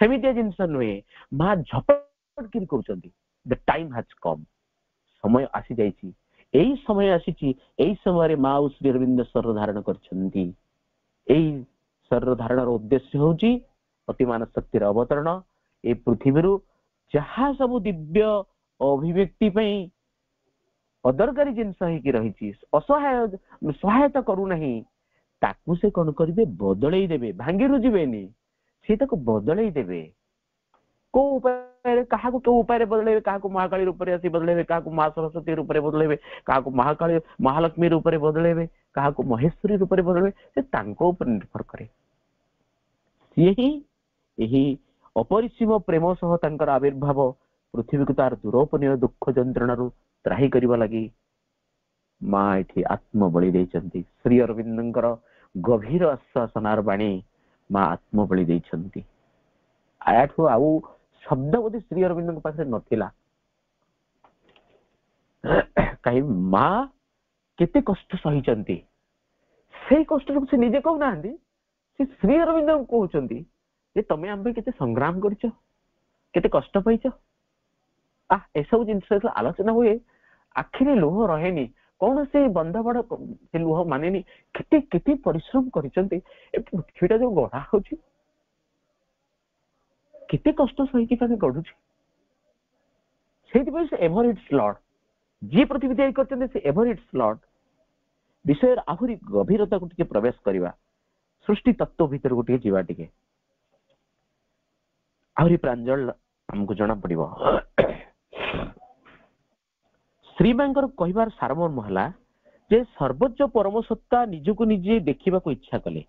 ସେମିତିଆ ଜିନିଷ ନୁହେଁ ମା ଝପଟ ଝପଟକିରି କରୁଛନ୍ତି ଦ ଟାଇମ୍ ହାଜ୍ କମ୍ ସମୟ ଆସିଯାଇଛି ଏଇ ସମୟ ଆସିଛି ଏଇ ସମୟରେ ମା ଆଉ ଶ୍ରୀ ଅରବିନ୍ଦ ସ୍ୱର ଧାରଣ କରିଛନ୍ତି ଏଇ ଶରୀର ଧାରଣର ଉଦ୍ଦେଶ୍ୟ ହେଉଛି ଅତିମାନସ ଶକ୍ତିର ଅବତରଣ ଏ ପୃଥିବୀରୁ ଯାହା ସବୁ ଦିବ୍ୟ ଅଭିବ୍ୟକ୍ତି ପାଇଁ ଅଦରକାରୀ ଜିନିଷ ହେଇକି ରହିଛି ଅସହାୟ ସହାୟତା କରୁନାହିଁ ତାକୁ ସେ କ'ଣ କରିବେ ବଦଳେଇ ଦେବେ ଭାଙ୍ଗିରୁ ଯିବେନି ସେ ତାକୁ ବଦଳେଇ ଦେବେ को ऊपर कहा को क्यों ऊपर बदले हुए कहा को महाकाली रूप से बदले हुए कहा को माँ सरस्वती रूप से बदले हुए कहा को महाकाली महालक्ष्मी रूप से बदले हुए कहा को महेश्वरी रूप से बदले हुए तांको ऊपर निर्भर करे यही यही अपरिसीम प्रेम सह आविर्भाव पृथ्वी को तार दुरोपनीय दुख जंत्रणु त्राही करने लगी ମା ଏଠି ଆତ୍ମବଳି ଦେଇଛନ୍ତି ଶ୍ରୀ ଅରବିନ୍ଦଙ୍କର ଗଭୀର ଆଶ୍ୱାସନାର ବାଣୀ ମା ଆତ୍ମବଳି ଦେଇଛନ୍ତି ଆଠୁ ଆଉ ଶବ୍ଦ ବୋଧେ ଶ୍ରୀ ଅରବିନ୍ଦଙ୍କ ପାଖରେ ନଥିଲା କାହିଁ ମା କେତେ କଷ୍ଟ ସହିଛନ୍ତି ସେଇ କଷ୍ଟକୁ ସେ ନିଜେ କହୁନାହାନ୍ତି ସେ ଶ୍ରୀ ଅରବିନ୍ଦଙ୍କୁ କହୁଛନ୍ତି ଯେ ତମେ ଆମ ପାଇଁ କେତେ ସଂଗ୍ରାମ କରିଛ କେତେ କଷ୍ଟ ପାଇଛ ଆ ଏସବୁ ଜିନିଷ ଯେତେବେଳେ ଆଲୋଚନା ହୁଏ ଆଖିରେ ଲୁହ ରହେନି କୌଣସି ବନ୍ଧ ବଡ ସେ ଲୁହ ମାନେନି କେତେ କେତେ ପରିଶ୍ରମ କରିଛନ୍ତି ଏ ପୃଥିବୀଟା ଯୋଉ ଗଢା ହଉଛି କେତେ କଷ୍ଟ ସହିକି ତାଙ୍କେ ଗଢୁଛି ସେଇଥିପାଇଁ ସେ ଏଭର ଇଟ୍ସ ଲଡ୍ ଯିଏ ପୃଥିବୀ ତିଆରି କରିଛନ୍ତି ସେ ଏଭର ଇଟ୍ସ ଲଡ୍ ବିଷୟରେ ଆହୁରି ଗଭୀରତାକୁ ଟିକେ ପ୍ରବେଶ କରିବା ସୃଷ୍ଟି ତତ୍ତ୍ୱ ଭିତରକୁ ଟିକେ ଯିବା ଟିକେ ଆହୁରି ପ୍ରାଞ୍ଜଳ ଆମକୁ ଜଣାପଡିବ ପଡିବ ଶ୍ରୀମାଙ୍କର କହିବାର ସାରମର୍ମ ହେଲା ଯେ ସର୍ବୋଚ୍ଚ ପରମସତ୍ତା ନିଜକୁ ନିଜେ ଦେଖିବାକୁ ଇଚ୍ଛା କଲେ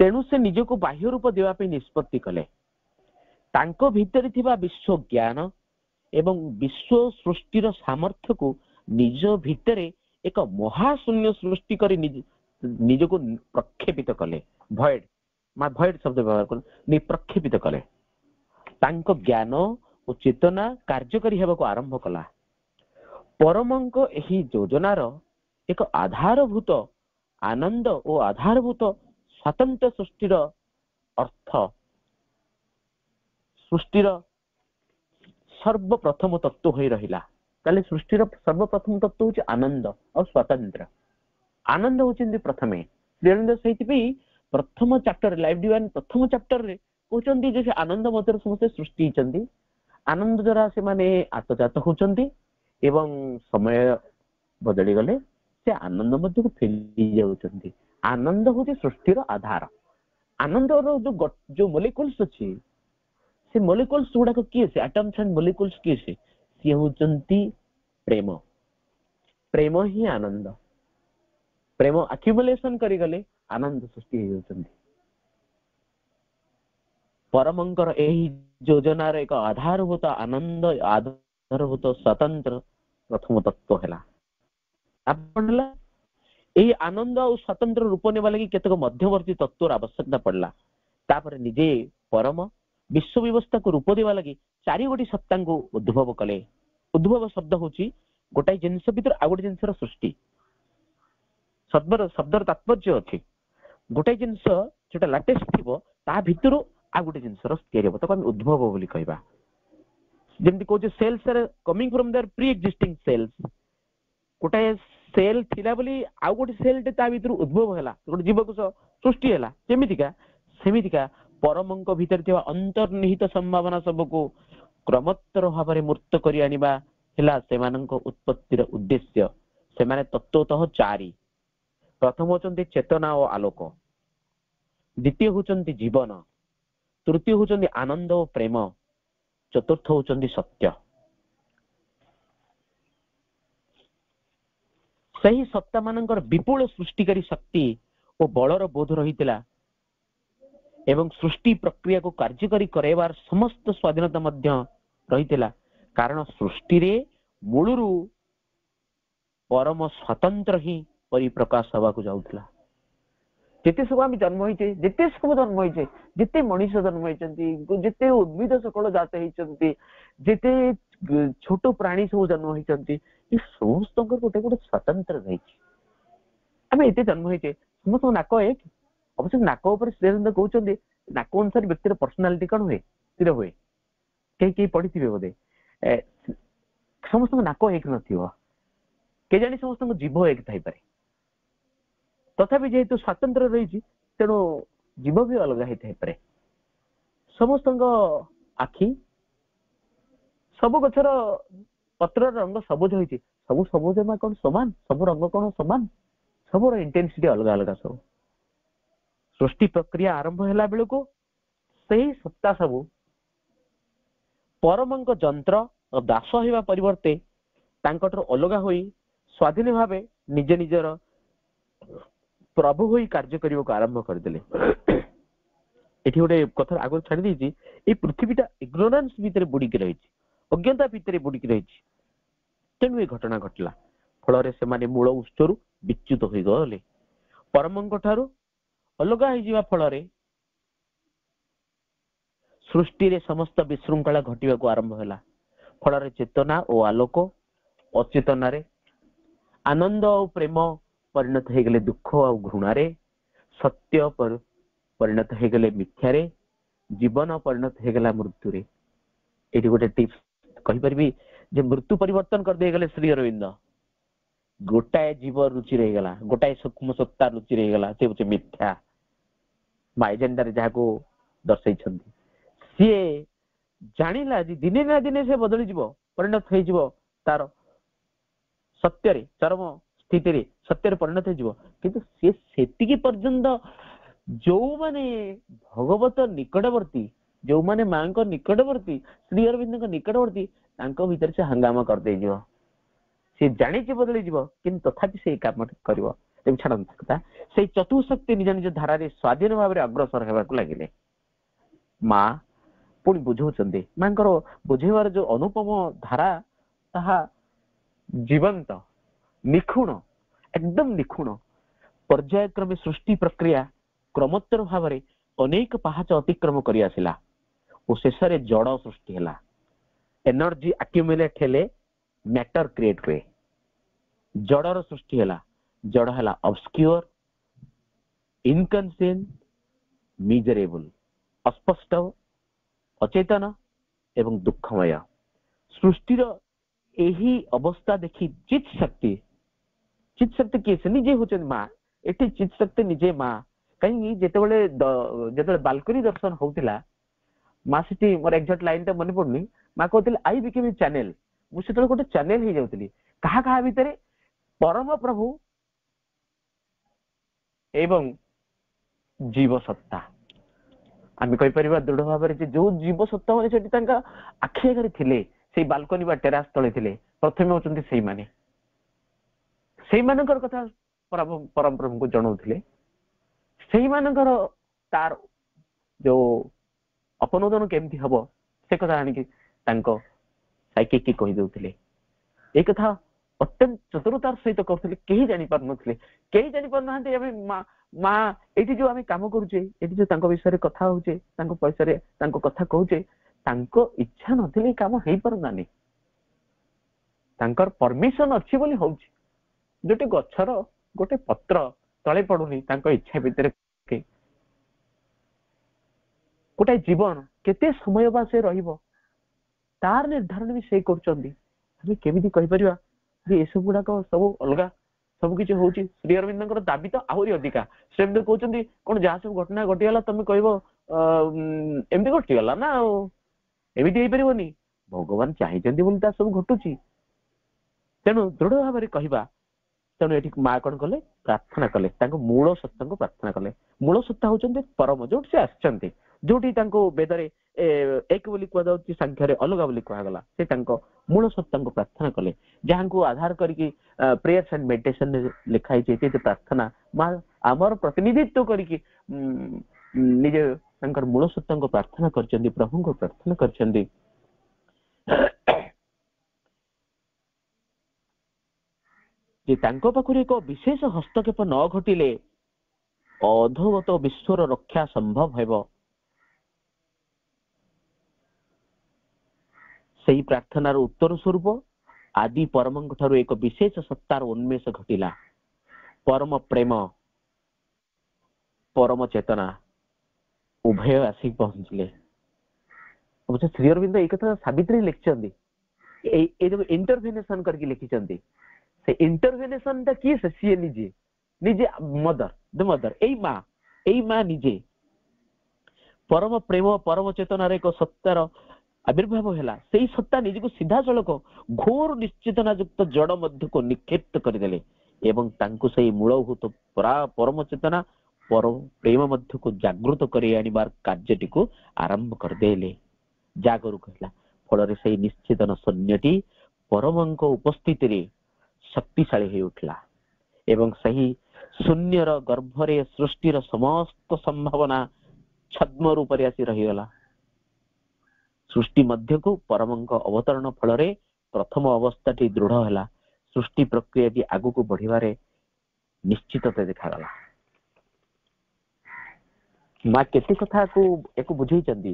તેનું સે નિજકો બાહ્ય રૂપ દેવા પે નિસ્પત્તિ કરે તાંકો ભીતરી થીબા વિશ્વ જ્ઞાન એબંગ વિશ્વ સૃષ્ટિર સામર્થ્યકુ નિજ ભીતરે એક મહા શૂન્ય સૃષ્ટિ કરી નિજ નિજકો પ્રক্ষেপિત કરે વૉઇડ મા વૉઇડ શબ્દ બવર કો નિ પ્રক্ষেপિત કરે તાંકો જ્ઞાન ઓ ચેતના કાર્ય કરી હેબકો આરંભ કલા પરમંગકો એહી યોજનાર એક આધારભૂત આનંદ ઓ આધારભૂત स्वतंत्र सृष्टि अर्थ सृष्टि सर्वप्रथम तत्व हो रहा तेल सृष्टिर सर्वप्रथम तत्व हूँ आनंद और स्वतंत्र आनंद हूँ प्रथम से प्रथम चैप्टर लाइफ डिवाइन प्रथम चैप्टर में कहते जो आनंद मत समस्त सृष्टि आनंद द्वारा से मैंने आत्मजात होती समय बदली गले आनंद मध्य फेली जाऊंट ଆନନ୍ଦ ହେଉଛି ସୃଷ୍ଟିର ଆଧାର ଆନନ୍ଦର ଯୋଉ ଯୋଉ ମୋଲିକୁଲ୍ସ ଅଛି ସେ ମୋଲିକୁଲ୍ସ ଗୁଡାକ କିଏ ସେ ଆଟମ୍ସ ଆଣ୍ଡ ମୋଲିକୁଲ୍ସ କିଏ ସେ ସିଏ ହେଉଛନ୍ତି ପ୍ରେମ ପ୍ରେମ ହିଁ ଆନନ୍ଦ ପ୍ରେମ ଆକ୍ୟୁମୁଲେସନ କରିଗଲେ ଆନନ୍ଦ ସୃଷ୍ଟି ହେଇଯାଉଛନ୍ତି ପରମଙ୍କର ଏହି ଯୋଜନାର ଏକ ଆଧାରଭୂତ ଆନନ୍ଦ ଆଧାରଭୂତ ସ୍ୱତନ୍ତ୍ର ପ୍ରଥମ ତତ୍ଵ ହେଲା ଆପଣ ହେଲା ଏହି ଆନନ୍ଦ ଆଉ ସ୍ୱତନ୍ତ୍ର ରୂପ ନେବା ଲାଗି କେତେକ ମଧ୍ୟବର୍ତ୍ତୀ ତତ୍ତ୍ୱର ଆବଶ୍ୟକତା ପଡ଼ିଲା ତାପରେ ନିଜେ ପରମ ବିଶ୍ୱ ବ୍ୟବସ୍ଥାକୁ ରୂପ ଦେବା ଲାଗି ଚାରିଗୋଟି ସତ୍ତାଙ୍କୁ ଉଦ୍ଭବ କଲେ ଉଦ୍ଭବ ଶବ୍ଦ ହେଉଛି ଗୋଟାଏ ଜିନିଷ ଭିତରେ ଆଉ ଗୋଟେ ଜିନିଷର ସୃଷ୍ଟି ଶବ୍ଦର ଶବ୍ଦର ତାତ୍ପର୍ଯ୍ୟ ଅଛି ଗୋଟାଏ ଜିନିଷ ଯୋଉଟା ଲାଟେଷ୍ଟ ଥିବ ତା ଭିତରୁ ଆଉ ଗୋଟେ ଜିନିଷର ତିଆରି ହେବ ତାକୁ ଆମେ ଉଦ୍ଭବ ବୋଲି କହିବା ଯେମିତି କହୁଛେ cells are coming from their pre existing cells ଗୋଟାଏ ସେଲ୍ ଥିଲା ବୋଲି ଆଉ ଗୋଟେ ସେଲ୍ଟେ ତା ଭିତରୁ ଉଦ୍ଭବ ହେଲା ଗୋଟେ ଜୀବକୋଷ ସୃଷ୍ଟି ହେଲା ଯେମିତିକା ସେମିତିକା ପରମଙ୍କ ଭିତରେ ଥିବା ଅନ୍ତର୍ନିହିତ ସମ୍ଭାବନା ସବୁକୁ କ୍ରମତର ଭାବରେ ମୂର୍ତ୍ତ କରି ଆଣିବା ହେଲା ସେମାନଙ୍କ ଉତ୍ପତ୍ତିର ଉଦ୍ଦେଶ୍ୟ ସେମାନେ ତତ୍ଵତଃ ଚାରି ପ୍ରଥମ ହଉଛନ୍ତି ଚେତନା ଓ ଆଲୋକ ଦ୍ୱିତୀୟ ହଉଛନ୍ତି ଜୀବନ ତୃତୀୟ ହଉଛନ୍ତି ଆନନ୍ଦ ଓ ପ୍ରେମ ଚତୁର୍ଥ ହଉଛନ୍ତି ସତ୍ୟ ସେହି ସତ୍ତାମାନଙ୍କର ବିପୁଳ ସୃଷ୍ଟିକାରୀ ଶକ୍ତି ଓ ବଳର ବୋଧ ରହିଥିଲା ଏବଂ ସୃଷ୍ଟି ପ୍ରକ୍ରିୟାକୁ କାର୍ଯ୍ୟକାରୀ କରାଇବାର ସମସ୍ତ ସ୍ୱାଧୀନତା ମଧ୍ୟ ରହିଥିଲା କାରଣ ସୃଷ୍ଟିରେ ମୂଳରୁ ପରମ ସ୍ୱତନ୍ତ୍ର ହିଁ ପରିପ୍ରକାଶ ହେବାକୁ ଯାଉଥିଲା ଯେତେ ସବୁ ଆମେ ଜନ୍ମ ହେଇଛେ ଯେତେ ସବୁ ଜନ୍ମ ହେଇଛେ ଯେତେ ମଣିଷ ଜନ୍ମ ହେଇଛନ୍ତି ଯେତେ ଉଦ୍ଭିଦ ସକଳ ଜାତ ହେଇଛନ୍ତି ଯେତେ ଛୋଟ ପ୍ରାଣୀ ସବୁ ଜନ୍ମ ହେଇଛନ୍ତି ଏ ସମସ୍ତଙ୍କର ଗୋଟେ ଗୋଟେ ସ୍ୱତନ୍ତ୍ର ରହିଛି ଆମେ ଏତେ ଜନ୍ମ ହେଇଛେ ସମସ୍ତଙ୍କ ନାକ ଏକ ଅବଶ୍ୟ ନାକ ଉପରେ ଶ୍ରୀରନ୍ଦ କହୁଛନ୍ତି ନାକ ଅନୁସାରେ ବ୍ୟକ୍ତିର ପର୍ସନାଲିଟି କଣ ହୁଏ ସ୍ଥିର ହୁଏ କେହି କେହି ପଢିଥିବେ ବୋଧେ ସମସ୍ତଙ୍କ ନାକ ଏକ ନଥିବ କେଜାଣି ସମସ୍ତଙ୍କ ଜିଭ ଏକ ଥାଇପାରେ ତଥାପି ଯେହେତୁ ସ୍ଵତନ୍ତ୍ର ରହିଛି ତେଣୁ ଜିଭ ବି ଅଲଗା ହେଇଥାଇପାରେ ସମସ୍ତଙ୍କ ଆଖି ସବୁ ଗଛର ପତ୍ରର ରଙ୍ଗ ସବୁଜ ହେଇଛି ସବୁ ସବୁଜ ମା କ'ଣ ସମାନ ସବୁ ରଙ୍ଗ କ'ଣ ସମାନ ସବୁର ଇଣ୍ଟେନ୍ସିଟି ଅଲଗା ଅଲଗା ସବୁ ସୃଷ୍ଟି ପ୍ରକ୍ରିୟା ଆରମ୍ଭ ହେଲା ବେଳକୁ ସେହି ସତ୍ତା ସବୁ ପରମାଙ୍କ ଯନ୍ତ୍ର ଦାସ ହେବା ପରିବର୍ତ୍ତେ ତାଙ୍କଠାରୁ ଅଲଗା ହୋଇ ସ୍ୱାଧୀନ ଭାବେ ନିଜେ ନିଜର ପ୍ରଭୁ ହୋଇ କାର୍ଯ୍ୟ କରିବାକୁ ଆରମ୍ଭ କରିଦେଲେ ଏଠି ଗୋଟେ କଥା ଆଗରୁ ଛାଡ଼ି ଦେଇଛି ଏଇ ପୃଥିବୀଟା ଇଗ୍ନୋରାନ୍ସ ଭିତରେ ବୁଡ଼ିକି ରହିଛି ଅଜ୍ଞତା ଭିତରେ ବୁଡ଼ିକି ରହିଛି ତେଣୁ ଏ ଘଟଣା ଘଟିଲା ଫଳରେ ସେମାନେ ମୂଳ ଉତ୍ସରୁ ବିଚ୍ୟୁତ ହୋଇଗଲେ ପରମଙ୍କ ଠାରୁ ଅଲଗା ହେଇଯିବା ଫଳରେ ସୃଷ୍ଟିରେ ସମସ୍ତ ବିଶୃଙ୍ଖଳା ଘଟିବାକୁ ଆରମ୍ଭ ହେଲା ଫଳରେ ଚେତନା ଓ ଆଲୋକ ଅଚେତନାରେ ଆନନ୍ଦ ଆଉ ପ୍ରେମ ପରିଣତ ହେଇଗଲେ ଦୁଃଖ ଆଉ ଘୃଣାରେ ସତ୍ୟ ପରିଣତ ହେଇଗଲେ ମିଥ୍ୟାରେ ଜୀବନ ପରିଣତ ହେଇଗଲା ମୃତ୍ୟୁରେ ଏଇଠି ଗୋଟେ ଟିପ୍ସ କହିପାରିବି ଯେ ମୃତ୍ୟୁ ପରିବର୍ତ୍ତନ କରିଦେଇଗଲେ ଶ୍ରୀ ଅରବିନ୍ଦ ଗୋଟାଏ ଜୀବ ରୁଚି ରହିଗଲା ଗୋଟାଏ ସୂକ୍ଷ୍ମ ସତ୍ତା ରୁଚି ରହିଗଲା ସେ ହେଉଛି ମିଥ୍ୟା ବା ଏଜେଣ୍ଡାରେ ଯାହାକୁ ଦର୍ଶାଇଛନ୍ତି ସିଏ ଜାଣିଲା ଯେ ଦିନେ ନା ଦିନେ ସେ ବଦଳିଯିବ ପରିଣତ ହେଇଯିବ ତାର ସତ୍ୟରେ ଚରମ ସ୍ଥିତିରେ ସତ୍ୟରେ ପରିଣତ ହେଇଯିବ କିନ୍ତୁ ସିଏ ସେତିକି ପର୍ଯ୍ୟନ୍ତ ଯୋଉମାନେ ଭଗବତ ନିକଟବର୍ତ୍ତୀ ଯୋଉମାନେ ମାଙ୍କ ନିକଟବର୍ତ୍ତୀ ଶ୍ରୀ ଅରବିନ୍ଦଙ୍କ ନିକଟବର୍ତ୍ତୀ ତାଙ୍କ ଭିତରେ ସେ ହଙ୍ଗାମା କରିଦେଇଯିବ ସେ ଜାଣିଛି ବଦଳିଯିବ କିନ୍ତୁ ତଥାପି ସେଇ କାମଟି କରିବ ତେବେ ଛାଡ଼ନ୍ତୁ କଥା ସେଇ ଚତୁଃଶକ୍ତି ନିଜ ନିଜ ଧାରାରେ ସ୍ୱାଧୀନ ଭାବରେ ଅଗ୍ରସର ହେବାକୁ ଲାଗିଲେ ମା ପୁଣି ବୁଝଉଛନ୍ତି ମାଙ୍କର ବୁଝେଇବାର ଯୋଉ ଅନୁପମ ଧାରା ତାହା ଜୀବନ୍ତ ନିଖୁଣ ଏକଦମ ନିଖୁଣ ପର୍ଯ୍ୟାୟକ୍ରମେ ସୃଷ୍ଟି ପ୍ରକ୍ରିୟା କ୍ରମୋତ୍ତର ଭାବରେ ଅନେକ ପାହାଚ ଅତିକ୍ରମ କରି ଆସିଲା ଶେଷରେ ଜଡ଼ ସୃଷ୍ଟି ହେଲା ଏନର୍ଜି ଆକ୍ୟୁମୁଲେଟ୍ ହେଲେ ମ୍ୟାଟର କ୍ରିଏଟ୍ ହୁଏ ଜଡ଼ର ସୃଷ୍ଟି ହେଲା ଜଡ଼ ହେଲା ଅବସ୍କ୍ୟୁର ଇନକନସିଏଣ୍ଟ ମିଜରେବୁଲ ଅସ୍ପଷ୍ଟ ଅଚେତନ ଏବଂ ଦୁଃଖମୟ ସୃଷ୍ଟିର ଏହି ଅବସ୍ଥା ଦେଖି ଚିତ୍ ଶକ୍ତି ଚିତ୍ ଶକ୍ତି କିଏ ସେ ନିଜେ ହେଉଛନ୍ତି ମା ଏଠି ଚିତ୍ ଶକ୍ତି ନିଜେ ମା କାହିଁକି ଯେତେବେଳେ ଯେତେବେଳେ ବାଲକୋନି ଦର୍ଶନ ହଉଥିଲା ମା ସେଠି ମୋର ଏକ୍ଜାକ୍ଟ ଲାଇନଟା ମନେ ପଡୁନି ମା କହୁଥିଲେ ଆଇ ବିକେମ୍ ଚ୍ୟାନେଲ ମୁଁ ସେତେବେଳେ ଗୋଟେ ଚ୍ୟାନେଲ ହେଇଯାଉଥିଲି କାହା କାହା ଭିତରେ ପରମ ପ୍ରଭୁ ଏବଂ ଜୀବସତ୍ତା ଆମେ କହିପାରିବା ଦୃଢ ଭାବରେ ଯେ ଯୋଉ ଜୀବସତ୍ତା ମାନେ ସେଠି ତାଙ୍କ ଆଖି ଆଗରେ ଥିଲେ ସେଇ ବାଲକୋନି ବା ଟେରାସ୍ ତଳେ ଥିଲେ ପ୍ରଥମେ ହେଉଛନ୍ତି ସେଇମାନେ ସେଇମାନଙ୍କର କଥା ପରମ ପ୍ରଭୁଙ୍କୁ ଜଣାଉଥିଲେ ସେଇମାନଙ୍କର ତାର ଯୋଉ ଅପନୋଦନ କେମିତି ହବ ସେ କଥା ଆଣିକି ତାଙ୍କ ସାଇକିକି କହିଦେଉଥିଲେ ଏ କଥା ଅତ୍ୟନ୍ତ ଚତୁରତାର ସହିତ କହୁଥିଲେ କେହି ଜାଣିପାରୁନଥିଲେ କେହି ଜାଣିପାରୁନାହାନ୍ତି ଆମେ ମା ଏଇଠି ଯୋଉ ଆମେ କାମ କରୁଛେ ଏଇଠି ଯୋଉ ତାଙ୍କ ବିଷୟରେ କଥା ହଉଛେ ତାଙ୍କ ପଇସାରେ ତାଙ୍କ କଥା କହୁଛେ ତାଙ୍କ ଇଚ୍ଛା ନଥିଲେ କାମ ହେଇପାରୁନାନି ତାଙ୍କର ପରମିଶନ ଅଛି ବୋଲି ହଉଛି ଗୋଟେ ଗଛର ଗୋଟେ ପତ୍ର ତଳେ ପଡୁନି ତାଙ୍କ ଇଚ୍ଛା ଭିତରେ ଗୋଟେ ଜୀବନ କେତେ ସମୟ ବା ସେ ରହିବ ତାର ନିର୍ଦ୍ଧାରଣ ବି ସେ କରୁଛନ୍ତି ଆମେ କେମିତି କହିପାରିବା ଯେ ଏସବୁ ଗୁଡାକ ସବୁ ଅଲଗା ସବୁ କିଛି ହଉଛି ଶ୍ରୀ ଅରବିନ୍ଦଙ୍କର ଦାବି ତ ଆହୁରି ଅଧିକା ସେ ଏମିତି କହୁଛନ୍ତି କଣ ଯାହା ସବୁ ଘଟଣା ଘଟିଗଲା ତମେ କହିବ ଏମିତି ଘଟିଗଲା ନା ଆଉ ଏମିତି ହେଇପାରିବନି ଭଗବାନ ଚାହିଁଛନ୍ତି ବୋଲି ତା ସବୁ ଘଟୁଛି ତେଣୁ ଦୃଢ ଭାବରେ କହିବା ତେଣୁ ଏଠି ମା କ'ଣ କଲେ ପ୍ରାର୍ଥନା କଲେ ତାଙ୍କ ମୂଳ ସତ୍ତାଙ୍କୁ ପ୍ରାର୍ଥନା କଲେ ମୂଳ ସତ୍ତା ହଉଛନ୍ତି ପରମ ଯୋଉଠି ସେ ଆସିଛନ୍ତି ଯୋଉଠି ତାଙ୍କୁ ବେଦରେ ଏକ ବୋଲି କୁହାଯାଉଛି ସାଂଖ୍ୟରେ ଅଲଗା ବୋଲି କୁହାଗଲା ସେ ତାଙ୍କ ମୂଳ ସତ୍ତାଙ୍କୁ ପ୍ରାର୍ଥନା କଲେ ଯାହାଙ୍କୁ ଆଧାର କରିକି ପ୍ରେୟର୍ସ ଆଣ୍ଡ ମେଡିଟେସନରେ ଲେଖା ହେଇଛି ଏତେ ପ୍ରାର୍ଥନା ମା ଆମର ପ୍ରତିନିଧିତ୍ୱ କରିକି ନିଜ ତାଙ୍କର ମୂଳ ସତ୍ତାଙ୍କୁ ପ୍ରାର୍ଥନା କରିଛନ୍ତି ପ୍ରଭୁଙ୍କୁ ପ୍ରାର୍ଥନା କରିଛନ୍ତି ଯେ ତାଙ୍କ ପାଖରେ ଏକ ବିଶେଷ ହସ୍ତକ୍ଷେପ ନ ଘଟିଲେ ଅଧୋଗତ ବିଶ୍ୱର ରକ୍ଷା ସମ୍ଭବ ହେବ ସେହି ପ୍ରାର୍ଥନାର ଉତ୍ତର ସ୍ୱରୂପ ଆଦି ପରମଙ୍କ ଠାରୁ ଏକ ବିଶେଷ ସତ୍ତାର ଉନ୍ମେଷ ଘଟିଲା ପରମ ପ୍ରେମ ପରମ ଚେତନା ଉଭୟ ଆସିକି ପହଞ୍ଚିଲେ ଅବଶ୍ୟ ଶ୍ରୀ ଅରବିନ୍ଦ ଏଇ କଥା ସାବିତ୍ରୀ ଲେଖିଛନ୍ତି ଏଇ ଏଇ ଯୋଉ ଇଣ୍ଟରଭେନେସନ କରିକି ଲେଖିଛନ୍ତି ସେ ଇଣ୍ଟରଭେନେସନଟା କିଏ ସେ ସିଏ ନିଜେ ନିଜେ ମଦର ଦ ମଦର ଏଇ ମା ଏଇ ମା ନିଜେ ପରମ ପ୍ରେମ ପରମ ଚେତନାର ଏକ ସତ୍ତାର ଆବିର୍ଭାବ ହେଲା ସେଇ ସତ୍ତା ନିଜକୁ ସିଧାସଳଖ ଘୋର ନିଶ୍ଚେତନା ଯୁକ୍ତ ଜଡ ମଧ୍ୟକୁ ନିକ୍ଷିପ୍ତ କରିଦେଲେ ଏବଂ ତାଙ୍କୁ ସେଇ ମୂଳଭୂତ ପରମ ଚେତନା ପର ପ୍ରେମ ମଧ୍ୟକୁ ଜାଗୃତ କରି ଆଣିବାର କାର୍ଯ୍ୟଟିକୁ ଆରମ୍ଭ କରିଦେଲେ ଜାଗରୁ କହିଲା ଫଳରେ ସେଇ ନିଶ୍ଚେତନ ସୈନ୍ୟଟି ପରମଙ୍କ ଉପସ୍ଥିତିରେ ଶକ୍ତିଶାଳୀ ହେଇ ଉଠିଲା ଏବଂ ସେହି ଶୂନ୍ୟର ଗର୍ଭରେ ସୃଷ୍ଟିର ସମସ୍ତ ସମ୍ଭାବନା ଛଦ୍ମ ରୂପରେ ଆସି ରହିଗଲା ସୃଷ୍ଟି ମଧ୍ୟକୁ ପରମଙ୍କ ଅବତରଣ ଫଳରେ ପ୍ରଥମ ଅବସ୍ଥାଟି ଦୃଢ ହେଲା ସୃଷ୍ଟି ପ୍ରକ୍ରିୟାଟି ଆଗକୁ ବଢିବାରେ ନିଶ୍ଚିତତା ଦେଖାଗଲା ମା କେତେ କଥାକୁ ୟାକୁ ବୁଝେଇଛନ୍ତି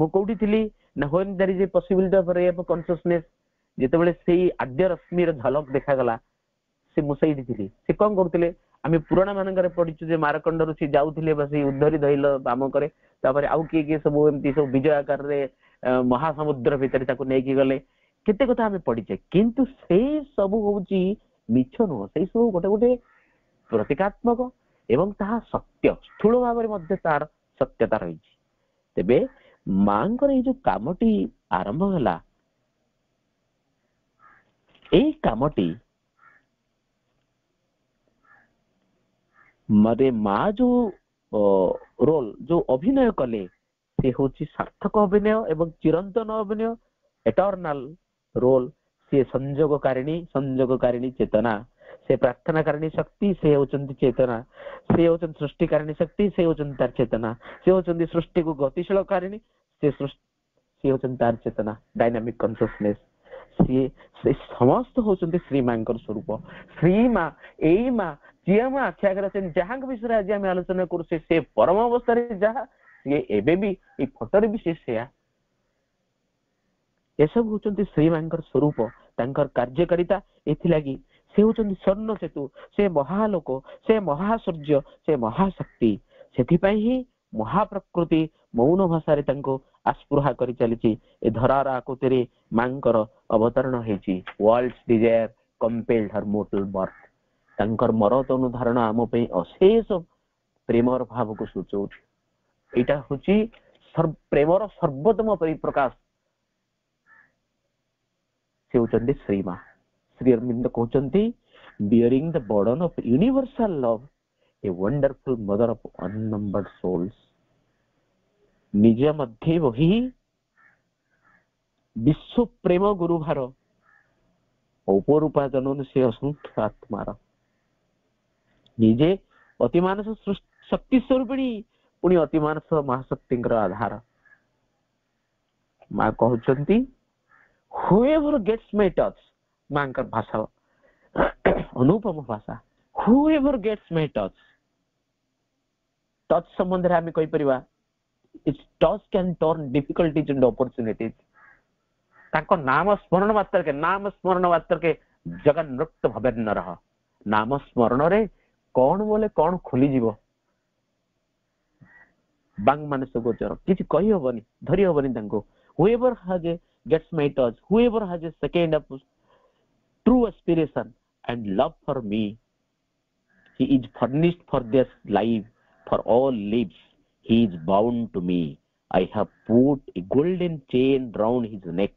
ମୁଁ କୋଉଠି ଥିଲି ନା when there is a possibility of ray of consciousness ଯେତେବେଳେ ସେଇ ଆଦ୍ୟ ରଶ୍ମିର ଝଲକ ଦେଖାଗଲା ସେ ମୁଁ ସେଇଠି ଥିଲି ସେ କଣ କରୁଥିଲେ ଆମେ ପୁରାଣ ମାନଙ୍କରେ ପଢିଛୁ ଯେ ମାରକଣ୍ଡରୁ ସେ ଯାଉଥିଲେ ବା ସେଇ ଉଦ୍ଧରି ଧଇଲ ବାମ କରେ ତାପରେ ଆଉ କିଏ କିଏ ସବୁ ଏମିତି ସବୁ ବିଜୟ ଆକାରରେ ମହାସମୁଦ୍ର ଭିତରେ ତାକୁ ନେଇକି ଗଲେ କେତେ କଥା ଆମେ ପଢିଛେ କିନ୍ତୁ ସେଇ ସବୁ ହଉଛି ମିଛ ନୁହଁ ସେଇ ସବୁ ଗୋଟେ ଗୋଟେ ପ୍ରତୀକାତ୍ମକ ଏବଂ ତାହା ସତ୍ୟ ସ୍ଥୁଳ ଭାବରେ ମଧ୍ୟ ତାର ସତ୍ୟତା ରହିଛି ତେବେ ମାଙ୍କର ଏଇ ଯୋଉ କାମଟି ଆରମ୍ଭ ହେଲା ଏଇ କାମଟି ମାନେ ମା ଯୋଉ ରୋଲ ଯୋଉ ଅଭିନୟ କଲେ সে হউজি সার্থক অভিনয় এবং চিরন্তন অভিনয় ইটারনাল রোল সে সংযোগকারীনি সংযোগকারীনি চেতনা সে প্রার্থনা ਕਰਨি শক্তি সে উচ্চন্ত চেতনা সে উচ্চন্ত সৃষ্টি ਕਰਨি শক্তি সে উচ্চন্ত আর চেতনা সে উচ্চন্ত সৃষ্টিকে গতিশীলকারীনি সে সৃষ্টি সে উচ্চন্ত আর চেতনা ডাইনামিক কনসাসনেস সে সে সমস্ত হউজন্ত শ্রীমঙ্গর স্বরূপ শ্রীমা এইমা জিয়ামা আছায়া করেন যাহার বিষয়ে আজ আমি আলোচনা করতে সে পরম অবশ্য যে যাহা ସିଏ ଏବେ ବି ଏଇ ଫଟୋରେ ବି ସିଏ ସେୟା ଏସବୁ ହେଉଛନ୍ତି ଶ୍ରୀମାଙ୍କର ସ୍ୱରୂପ ତାଙ୍କର କାର୍ଯ୍ୟକାରିତା ଏଥିଲାଗି ସେ ହେଉଛନ୍ତି ସ୍ୱର୍ଣ୍ଣ ସେତୁ ସେ ମହାଲୋକ ସେ ମହାସୂର୍ଯ୍ୟ ସେ ମହାଶକ୍ତି ସେଥିପାଇଁ ହିଁ ମହାପ୍ରକୃତି ମୌନ ଭାଷାରେ ତାଙ୍କୁ ଆସ୍ପୃହା କରି ଚାଲିଛି ଏ ଧରାର ଆକୃତିରେ ମାଙ୍କର ଅବତରଣ ହେଇଛି world desire compelled her mortal birth ତାଙ୍କର ମରତ ଅନୁଧାରଣ ଆମ ପାଇଁ ଅଶେଷ ପ୍ରେମର ଭାବକୁ ସୂଚଉଛି ଏଇଟା ହେଉଛି ପ୍ରେମର ସର୍ବୋତ୍ତମ ପରିପ୍ରକାଶ ସେ ହେଉଛନ୍ତି ଶ୍ରୀମା ଶ୍ରୀ ଅରବିନ୍ଦ କହୁଛନ୍ତି bearing the burden of universal love a wonderful mother of unnumbered souls ନିଜ ମଧ୍ୟେ ବହି ବିଶ୍ୱ ପ୍ରେମ ଗୁରୁଭାର ଔପରୁପାଜନନ ସେ ଅସଂଖ୍ୟ ଆତ୍ମାର ନିଜେ ଅତିମାନସ ଶକ୍ତି ସ୍ୱରୂପିଣୀ पुणी अतिमानस महाशक्ति आधार माँ कहते हुएवर गेट्स मे टच माँ भाषा अनुपम भाषा whoever gets my touch touch संबंध में आम कहीपर it's touch can turn difficulties and नाम स्मरण मात्र के नाम स्मरण मात्र के जगन नृत्य नाम स्मरण रे कौन बोले कौन खुली जीवो ବାଙ୍ଗ ମାନେ ସବୁ ଗୋଚର କିଛି କହିହବନି ଧରିହବନି ତାଙ୍କୁ whoever has a gets my touch whoever has a second of true aspiration and love for me he is furnished for this life for all lives he is bound to me i have put a golden chain round his neck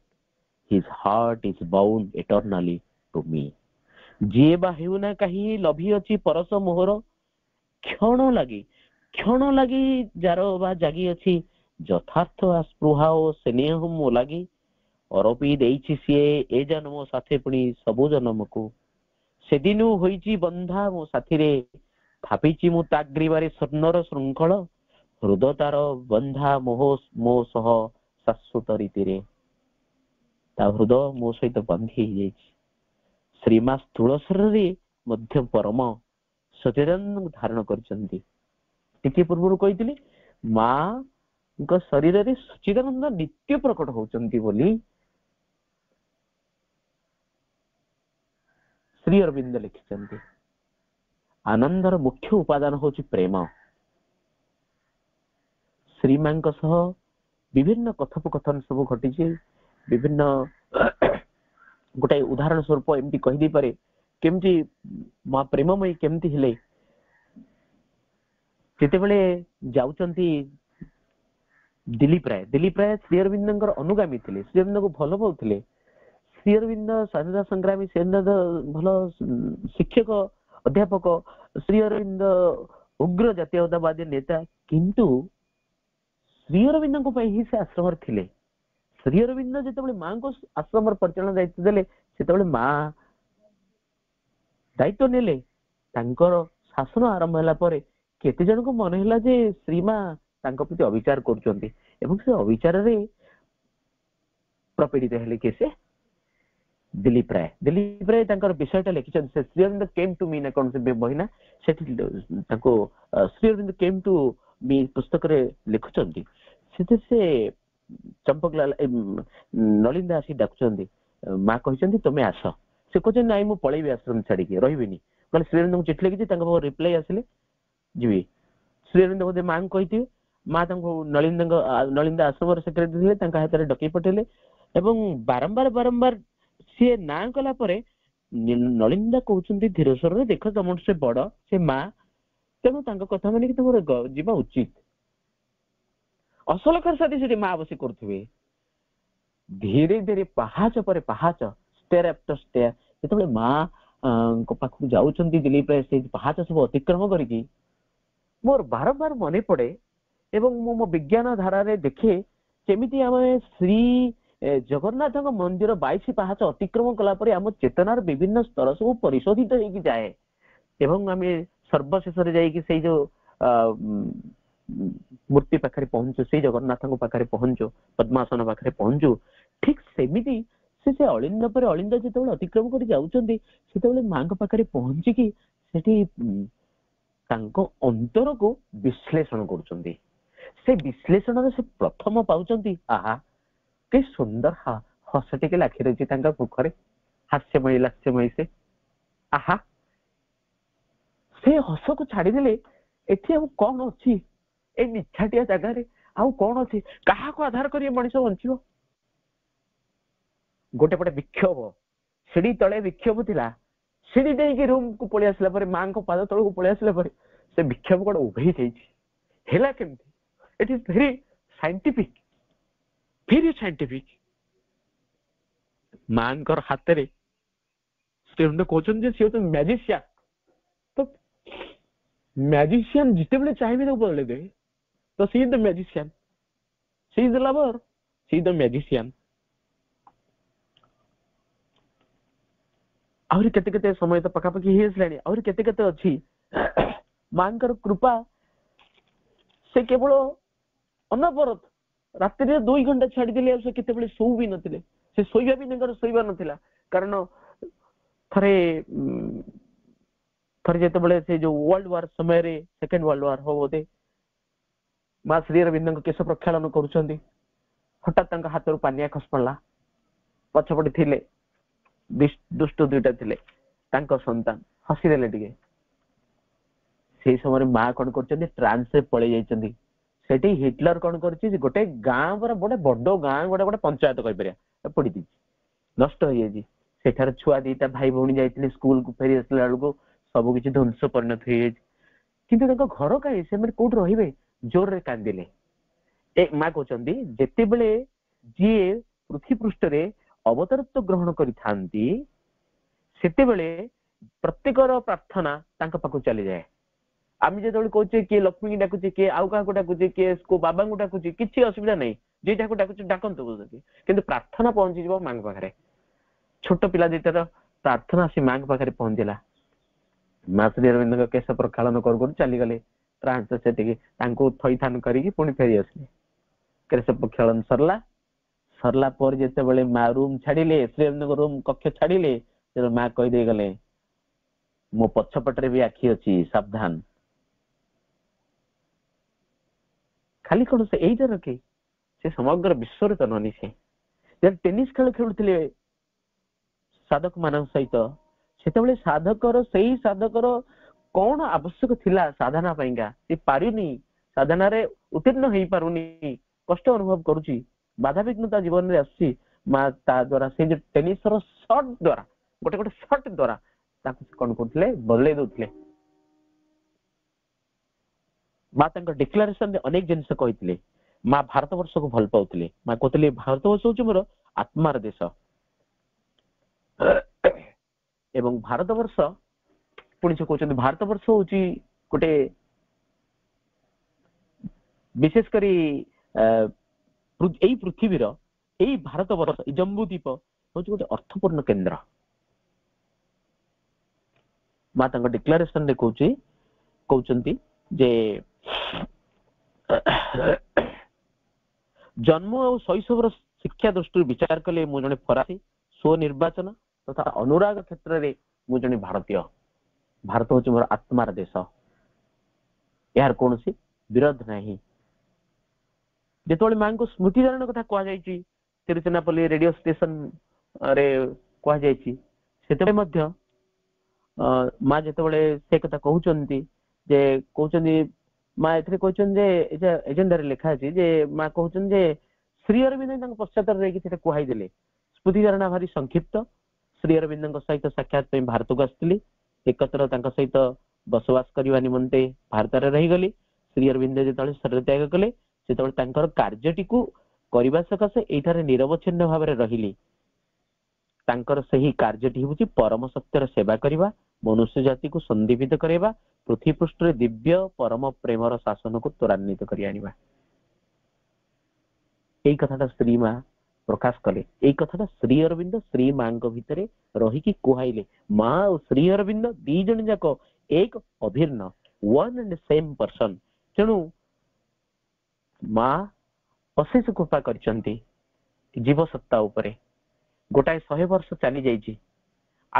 his heart is bound eternally to me ଯିଏ ବା ହେଉନା କାହିଁ ଲଭି ଅଛି ପରଶ ମୋହର କ୍ଷଣ ଲାଗି କ୍ଷଣ ଲାଗି ଯାର ବା ଜାଗି ଅଛି ଯଥାର୍ଥ ସ୍ପୃହା ଓ ସ୍ନେହ ମୋ ଲାଗି ଅରପି ଦେଇଛି ସିଏ ଏ ଜନ୍ମ ସାଥେ ପୁଣି ସବୁ ଜନ୍ମକୁ ସେଦିନୁ ହୋଇଛି ବନ୍ଧା ମୋ ସାଥିରେ ଥାପିଛି ମୁଁ ତାଗ୍ରିବାରେ ସ୍ୱର୍ଣ୍ଣର ଶୃଙ୍ଖଳ ହୃଦତାର ବନ୍ଧା ମୋହ ମୋ ସହ ଶାଶ୍ୱତ ରୀତିରେ ତା ହୃଦ ମୋ ସହିତ ବନ୍ଧି ହେଇଯାଇଛି ଶ୍ରୀମା ସ୍ଥୂଳ ଶରୀରରେ ମଧ୍ୟ ପରମ ସଚେତନ ଧାରଣ କରିଛନ୍ତି ଟିକେ ପୂର୍ବରୁ କହିଥିଲି ମାଙ୍କ ଶରୀରରେ ସଚିଦାନନ୍ଦ ନିତ୍ୟ ପ୍ରକଟ ହଉଛନ୍ତି ବୋଲି ଶ୍ରୀ ଅରବିନ୍ଦ ଲେଖିଛନ୍ତି ଆନନ୍ଦର ମୁଖ୍ୟ ଉପାଦାନ ହେଉଛି ପ୍ରେମ ଶ୍ରୀମାଙ୍କ ସହ ବିଭିନ୍ନ କଥୋପକଥନ ସବୁ ଘଟିଛି ବିଭିନ୍ନ ଗୋଟାଏ ଉଦାହରଣ ସ୍ୱରୂପ ଏମିତି କହିଦେଇପାରେ କେମିତି ମା ପ୍ରେମମୟୀ କେମିତି ହେଲେ ଯେତେବେଳେ ଯାଉଛନ୍ତି ଦିଲ୍ଲୀପ ରାୟ ଦିଲ୍ଲୀପ ରାୟ ଶ୍ରୀଅରବିନ୍ଦଙ୍କର ଅନୁଗାମୀ ଥିଲେ ଶ୍ରୀଅରବିନ୍ଦଙ୍କୁ ଭଲ ପାଉଥିଲେ ଶ୍ରୀଅରବିନ୍ଦ ସ୍ୱାଧୀନତା ସଂଗ୍ରାମୀ ଶ୍ରୀଅରବିନ୍ଦ ଭଲ ଶିକ୍ଷକ ଅଧ୍ୟାପକ ଶ୍ରୀଅରବିନ୍ଦ ଉଗ୍ର ଜାତୀୟତାବାଦୀ ନେତା କିନ୍ତୁ ଶ୍ରୀଅରବିନ୍ଦଙ୍କ ପାଇଁ ହିଁ ସେ ଆଶ୍ରମରେ ଥିଲେ ଶ୍ରୀଅରବିନ୍ଦ ଯେତେବେଳେ ମାଆଙ୍କୁ ଆଶ୍ରମର ପରିଚାଳନା ଦାୟିତ୍ୱ ଦେଲେ ସେତେବେଳେ ମା ଦାୟିତ୍ୱ ନେଲେ ତାଙ୍କର ଶାସନ ଆରମ୍ଭ ହେଲା ପରେ କେତେ ଜଣଙ୍କୁ ମନେ ହେଲା ଯେ ଶ୍ରୀମା ତାଙ୍କ ପ୍ରତି ଅବିଚାର କରୁଛନ୍ତି ଏବଂ ସେ ଅବିଚାରରେ ପ୍ରପୀଡ଼ିତ ହେଲେ କିଏ ସେ ଦିଲ୍ଲୀପ ରାୟ ଦିଲ୍ଲୀପ ରାୟ ତାଙ୍କର ବିଷୟଟା ଲେଖିଛନ୍ତି ସେ ଶ୍ରୀଅରବିନ୍ଦ କେମ୍ ଟୁ ମି ନା କ'ଣ ସେ ବହି ନା ସେଠି ତାଙ୍କୁ ଶ୍ରୀଅରବିନ୍ଦ କେମ୍ ଟୁ ମି ପୁସ୍ତକରେ ଲେଖୁଛନ୍ତି ସେଥିରେ ସେ ଚମ୍ପକଲାଲ ନଳିନ ଦାସ ଡାକୁଛନ୍ତି ମା କହିଛନ୍ତି ତମେ ଆସ ସେ କହୁଛନ୍ତି ନାଇଁ ମୁଁ ପଳେଇବି ଆଶ୍ରମ ଛାଡିକି ରହିବିନି କହିଲେ ଶ୍ରୀଅରବିନ୍ଦଙ୍କୁ ଚିଠି ଲେଖିଛି ତାଙ୍କ ରିପ୍ଲାଏ ଆସିଲେ ଯିବି ଶ୍ରୀଅରବିନ୍ଦ ବୋଧେ ମାଙ୍କୁ କହିଥିବେ ମା ତାଙ୍କୁ ନଳିନ୍ଦଙ୍କ ନଳିନ୍ଦ ଆଶ୍ରମର ସେକ୍ରେଟାରୀ ଥିଲେ ତାଙ୍କ ହାତରେ ଡକେଇ ପଠେଇଲେ ଏବଂ ବାରମ୍ବାର ବାରମ୍ବାର ସିଏ ନାଁ କଲା ପରେ ନଳିନ୍ଦା କହୁଛନ୍ତି ଧୀର ସ୍ୱରରେ ଦେଖ ତମଠୁ ସେ ବଡ ସେ ମା ତେଣୁ ତାଙ୍କ କଥା ମାନିକି ତମର ଯିବା ଉଚିତ ଅସଲ ଖର୍ଚ୍ଚ ସେଠି ମା ବସି କରୁଥିବେ ଧୀରେ ଧୀରେ ପାହାଚ ପରେ ପାହାଚ ଷ୍ଟେୟାର ଆଫ୍ଟର ଷ୍ଟେୟାର ଯେତେବେଳେ ମା ପାଖକୁ ଯାଉଛନ୍ତି ଦିଲ୍ଲୀପ ସେଇ ପାହାଚ ସବୁ ଅତିକ୍ରମ କରିକି מור बार बार মনে পড়ে এবং মো মো বিজ্ঞান ধারা রে দেখে সেমিতি আমি শ্রী জগন্নাথৰ মন্দিৰ বাইছি পাহাচ অতিক্রম কৰা পৰি আমো চেতনাৰ বিভিন্ন স্তৰ সক পরিশোধিত হৈ কি যায়ে এবং আমি সর্বশেষৰৈ যায় কি সেই যে মূর্তি পাথৰি পোনচো সেই জগন্নাথৰ পাখৰে পোনচো পদ্মাসনৰ পাখৰে পোনচো ঠিক সেমিতি সে সে অলিন্দৰৰ অলিন্দা যেতিয়া অতিক্রম কৰি যাওঁচந்தி সেইতে বুলি মাৰ পাখৰে পোনচি কি সেইটি ତାଙ୍କ ଅନ୍ତରକୁ ବିଶ୍ଳେଷଣ କରୁଛନ୍ତି ସେ ବିଶ୍ଳେଷଣରେ ସେ ପ୍ରଥମ ପାଉଛନ୍ତି ଆହା କି ସୁନ୍ଦର ହସ ଟିକେ ଲାଖି ରହିଛି ତାଙ୍କ ମୁଖରେ ହାସ୍ୟମୟୀ ଲାସ୍ୟମୟୀ ସେ ଆହା ସେ ହସକୁ ଛାଡିଦେଲେ ଏଠି ଆଉ କଣ ଅଛି ଏ ମିଛାଟିଆ ଜାଗାରେ ଆଉ କଣ ଅଛି କାହାକୁ ଆଧାର କରି ଏ ମଣିଷ ବଞ୍ଚିବ ଗୋଟେ ପଟେ ବିକ୍ଷୋଭ ସେଠି ତଳେ ବିକ୍ଷୋଭ ଥିଲା ସିଡି ଦେଇକି ରୁମ୍କୁ ପଳେଇ ଆସିଲା ପରେ ମାଆଙ୍କ ପାଦ ତଳକୁ ପଳେଇ ଆସିଲା ପରେ ସେ ବିକ୍ଷୋଭ କ'ଣ ଉଭେଇ ଯାଇଛି ହେଲା କେମିତି it is very scientific very scientific ମାଆଙ୍କର ହାତରେ ଶ୍ରୀଅଣ୍ଡ କହୁଛନ୍ତି ଯେ ସିଏ ହେଉଛନ୍ତି ମ୍ୟାଜିସିଆନ୍ ତ ମ୍ୟାଜିସିଆନ୍ ଯେତେବେଳେ ଚାହିଁବେ ତାକୁ ବଦଳେଇ ଦେବେ ତ she is the magician she is the lover she is the magician ଆହୁରି କେତେ କେତେ ସମୟ ତ ପାଖାପାଖି ହେଇଆସିଲାଣି ଆହୁରି କେତେ କେତେ ଅଛି ମାଙ୍କର କୃପା ସେ କେବଳ ଅନବରତ ରାତିରେ ଦୁଇ ଘଣ୍ଟା ଛାଡ଼ିଦେଲେ ଆଉ ସେ କେତେବେଳେ ଶୋଉ ବି ନଥିଲେ ସେ ଶୋଇବା ବି ତାଙ୍କର ଶୋଇବା ନଥିଲା କାରଣ ଥରେ ଥରେ ଯେତେବେଳେ ସେ ଯୋଉ ୱାର୍ଲଡ ୱାର୍ ସମୟରେ ସେକେଣ୍ଡ ୱାର୍ଲଡ ୱାର୍ ହବ ବୋଧେ ମା ଶ୍ରୀ ଅରବିନ୍ଦଙ୍କ କେଶ ପ୍ରକ୍ଷାଳନ କରୁଛନ୍ତି ହଠାତ୍ ତାଙ୍କ ହାତରୁ ପାନିଆ ଖସି ପଡ଼ିଲା ପଛପଟେ ଥିଲେ ଦୁଷ୍ଟ ଦୁଇଟା ଥିଲେ ତାଙ୍କ ସନ୍ତାନ ହସିଦେଲେ ଟିକେ ସେଇ ସମୟରେ ମା କଣ କରୁଛନ୍ତି ଟ୍ରାନ୍ସରେ ପଳେଇ ଯାଇଛନ୍ତି ସେଠି ହିଟଲର କଣ କରିଛି ଗୋଟେ ଗାଁ ପୁରା ଗୋଟେ ବଡ ଗାଁ ଗୋଟେ ଗୋଟେ ପଞ୍ଚାୟତ କହିପାରିବା ପୋଡି ଦେଇଛି ନଷ୍ଟ ହେଇଯାଇଛି ସେଠାରେ ଛୁଆ ଦିଟା ଭାଇ ଭଉଣୀ ଯାଇଥିଲେ ସ୍କୁଲକୁ ଫେରି ଆସିଲା ବେଳକୁ ସବୁ କିଛି ଧ୍ୱଂସ ପରିଣତ ହେଇଯାଇଛି କିନ୍ତୁ ତାଙ୍କ ଘର କାହିଁ ସେମାନେ କୋଉଠି ରହିବେ ଜୋରରେ କାନ୍ଦିଲେ ଏ ମା କହୁଛନ୍ତି ଯେତେବେଳେ ଯିଏ ପୃଥିବୀ ପୃଷ୍ଠରେ ଅବତାରତ୍ୱ ଗ୍ରହଣ କରିଥାନ୍ତି ସେତେବେଳେ ପ୍ରତ୍ୟେକର ପ୍ରାର୍ଥନା ତାଙ୍କ ପାଖକୁ ଚାଲିଯାଏ ଆମେ ଯେତେବେଳେ କହୁଛେ କିଏ ଲକ୍ଷ୍ମୀକି ଡାକୁଛି କିଏ ଆଉ କାହାକୁ ଡାକୁଛି କିଏ କୋଉ ବାବାଙ୍କୁ ଡାକୁଛି କିଛି ଅସୁବିଧା ନାହିଁ ଯିଏ ଯାହାକୁ ଡାକୁଛି ଡାକନ୍ତୁ କହୁଛନ୍ତି କିନ୍ତୁ ପ୍ରାର୍ଥନା ପହଞ୍ଚିଯିବ ମାଙ୍କ ପାଖରେ ଛୋଟ ପିଲା ଦୁଇଟାର ପ୍ରାର୍ଥନା ଆସି ମାଙ୍କ ପାଖରେ ପହଞ୍ଚିଲା ମା ଶ୍ରୀ ଅରବିନ୍ଦଙ୍କ କେଶ ପ୍ରକ୍ଷାଳନ କରୁ କରୁ ଚାଲିଗଲେ ଟ୍ରାନ୍ସ ସେତିକି ତାଙ୍କୁ ଥଇଥାନ କରିକି ପୁଣି ଫେରି ଆସିଲେ କେଶ ପ୍ରକ୍ଷାଳନ ସରିଲା ସରିଲା ପରେ ଯେତେବେଳେ ମା ରୁମ ଛାଡିଲେ ଶ୍ରୀରାମଙ୍କ ରୁମ କକ୍ଷ ଛାଡିଲେ ତେଣୁ ମା କହିଦେଇଗଲେ ମୋ ପଛ ପଟରେ ବି ଆଖି ଅଛି ସାବଧାନ ଖାଲି କଣ ସେ ଏଇଟା ରଖେ ସେ ସମଗ୍ର ବିଶ୍ୱରେ ତ ନନି ସେ ଟେନିସ ଖେଳ ଖେଳୁଥିଲେ ସାଧକ ମାନଙ୍କ ସହିତ ସେତେବେଳେ ସାଧକର ସେଇ ସାଧକର କଣ ଆବଶ୍ୟକ ଥିଲା ସାଧନା ପାଇଁକା ସେ ପାରୁନି ସାଧନାରେ ଉତ୍ତୀର୍ଣ୍ଣ ହେଇପାରୁନି କଷ୍ଟ ଅନୁଭବ କରୁଛି ବାଧାବିଘ୍ନତା ଜୀବନରେ ଆସୁଛି ମା ତା ଦ୍ୱାରା ସେ ଯୋଉ ଟେନିସର ସର୍ଟ ଦ୍ୱାରା ଗୋଟେ ଗୋଟେ ସର୍ଟ ଦ୍ୱାରା ତାକୁ ସେ କ'ଣ କରୁଥିଲେ ବଦଳେଇ ଦେଉଥିଲେ ମା ତାଙ୍କ ଡିକ୍ଲାରେସନରେ ଅନେକ ଜିନିଷ କହିଥିଲେ ମା ଭାରତ ବର୍ଷକୁ ଭଲ ପାଉଥିଲେ ମା କହୁଥିଲେ ଭାରତ ବର୍ଷ ହେଉଛି ମୋର ଆତ୍ମାର ଦେଶ ଏବଂ ଭାରତ ବର୍ଷ ପୁଣି ସେ କହୁଛନ୍ତି ଭାରତ ବର୍ଷ ହେଉଛି ଗୋଟେ ବିଶେଷ କରି এই পৃথিবীর এই ଭାରତବର୍ଷ ଏ ଜମ୍ବୁଦ୍ୱୀପ ହେଉଛି ଗୋଟେ ଅର୍ଥପୂର୍ଣ୍ଣ କେନ୍ଦ୍ର ମା ତାଙ୍କ ଡିକ୍ଲାରେସନରେ କହୁଛି କହୁଛନ୍ତି ଯେ ଜନ୍ମ ଆଉ ଶୈଶବର ଶିକ୍ଷା ଦୃଷ୍ଟିରୁ ବିଚାର କଲେ ମୁଁ ଜଣେ ଫରାସୀ ସ୍ୱନିର୍ବାଚନ ତଥା ଅନୁରାଗ କ୍ଷେତ୍ରରେ ମୁଁ ଜଣେ ଭାରତୀୟ ଭାରତ ହେଉଛି ମୋର ଆତ୍ମାର ଦେଶ ଏହାର କୌଣସି ବିରୋଧ ନାହିଁ ଯେତେବେଳେ ମାଙ୍କୁ ସ୍ମୃତି ଚାରଣ କଥା କୁହାଯାଇଛି ତିରୁଚିନାପଲ୍ଲୀ ରେଡିଓ ଷ୍ଟେସନରେ କୁହାଯାଇଛି ସେତେବେଳେ ମଧ୍ୟ ମା ଯେତେବେଳେ ସେ କଥା କହୁଛନ୍ତି ଯେ କହୁଛନ୍ତି ମା ଏଥିରେ କହୁଛନ୍ତି ଯେ ଏଜେଣ୍ଡାରେ ଲେଖା ଅଛି ଯେ ମା କହୁଛନ୍ତି ଯେ ଶ୍ରୀ ଅରବିନ୍ଦ ତାଙ୍କ ପଶ୍ଚାତରେ ରହିକି ସେଟା କୁହାଇଦେଲେ ସ୍ମୃତି ଧାରଣା ଭାରି ସଂକ୍ଷିପ୍ତ ଶ୍ରୀ ଅରବିନ୍ଦଙ୍କ ସହିତ ସାକ୍ଷାତ ପାଇଁ ଭାରତକୁ ଆସିଥିଲି ଏକତ୍ର ତାଙ୍କ ସହିତ ବସବାସ କରିବା ନିମନ୍ତେ ଭାରତରେ ରହିଗଲି ଶ୍ରୀ ଅରବିନ୍ଦ ଯେତେବେଳେ ଶରୀର ତ୍ୟାଗ କଲେ ᱛᱮᱛᱚᱵᱚ ᱛᱟᱸᱠᱟᱨ ᱠᱟર્ᱡᱚᱴᱤᱠᱩ ᱠᱚᱨᱤᱵᱟ ᱥᱠᱟᱥᱮ ᱮᱭ ᱛᱟᱨᱮ ᱱᱤᱨᱵᱚᱪᱷᱚᱱᱚ ᱵᱷᱟᱵᱨᱮ ᱨᱟᱦᱤᱞᱮ ᱛᱟᱸᱠᱟᱨ ᱥᱟᱹᱦᱤ ᱠᱟર્ᱡᱚᱴᱤ ᱦᱩᱭᱩᱜ ᱛᱤ ᱯᱨᱚᱢᱚᱥᱚᱠᱛᱨ ᱥᱮᱵᱟ ᱠᱟᱨᱤᱵᱟ ᱢᱟᱱᱩᱥᱭ ᱡᱟᱛᱤᱠᱩ ᱥᱚᱱᱫᱤᱵᱤᱫ ᱠᱟᱨᱮᱵᱟ ᱯᱨᱩᱛᱷᱤ ᱯᱩᱥᱴᱨᱮ ᱫᱤᱵᱭᱚ ᱯᱨᱚᱢᱚ ᱯᱨᱮᱢᱨ ᱥᱟᱥᱚᱱᱚᱠᱩ ᱛᱚᱨᱟᱱᱱᱤᱛ ᱠᱟᱨᱤ ᱟᱹᱱᱤᱵᱟ ᱮᱭ ᱠᱟᱛᱷᱟ ᱛᱟ ᱥᱨᱤᱢᱟ ᱯᱨᱚᱠᱟᱥ ᱠᱟᱞᱮ ᱮᱭ ᱠᱟᱛᱷᱟ ᱛᱟ ମା ଅଶେଷ କୃପା କରିଛନ୍ତି ଜୀବ ସତ୍ତା ଉପରେ ଗୋଟାଏ ଶହେ ବର୍ଷ ଚାଲି ଯାଇଛି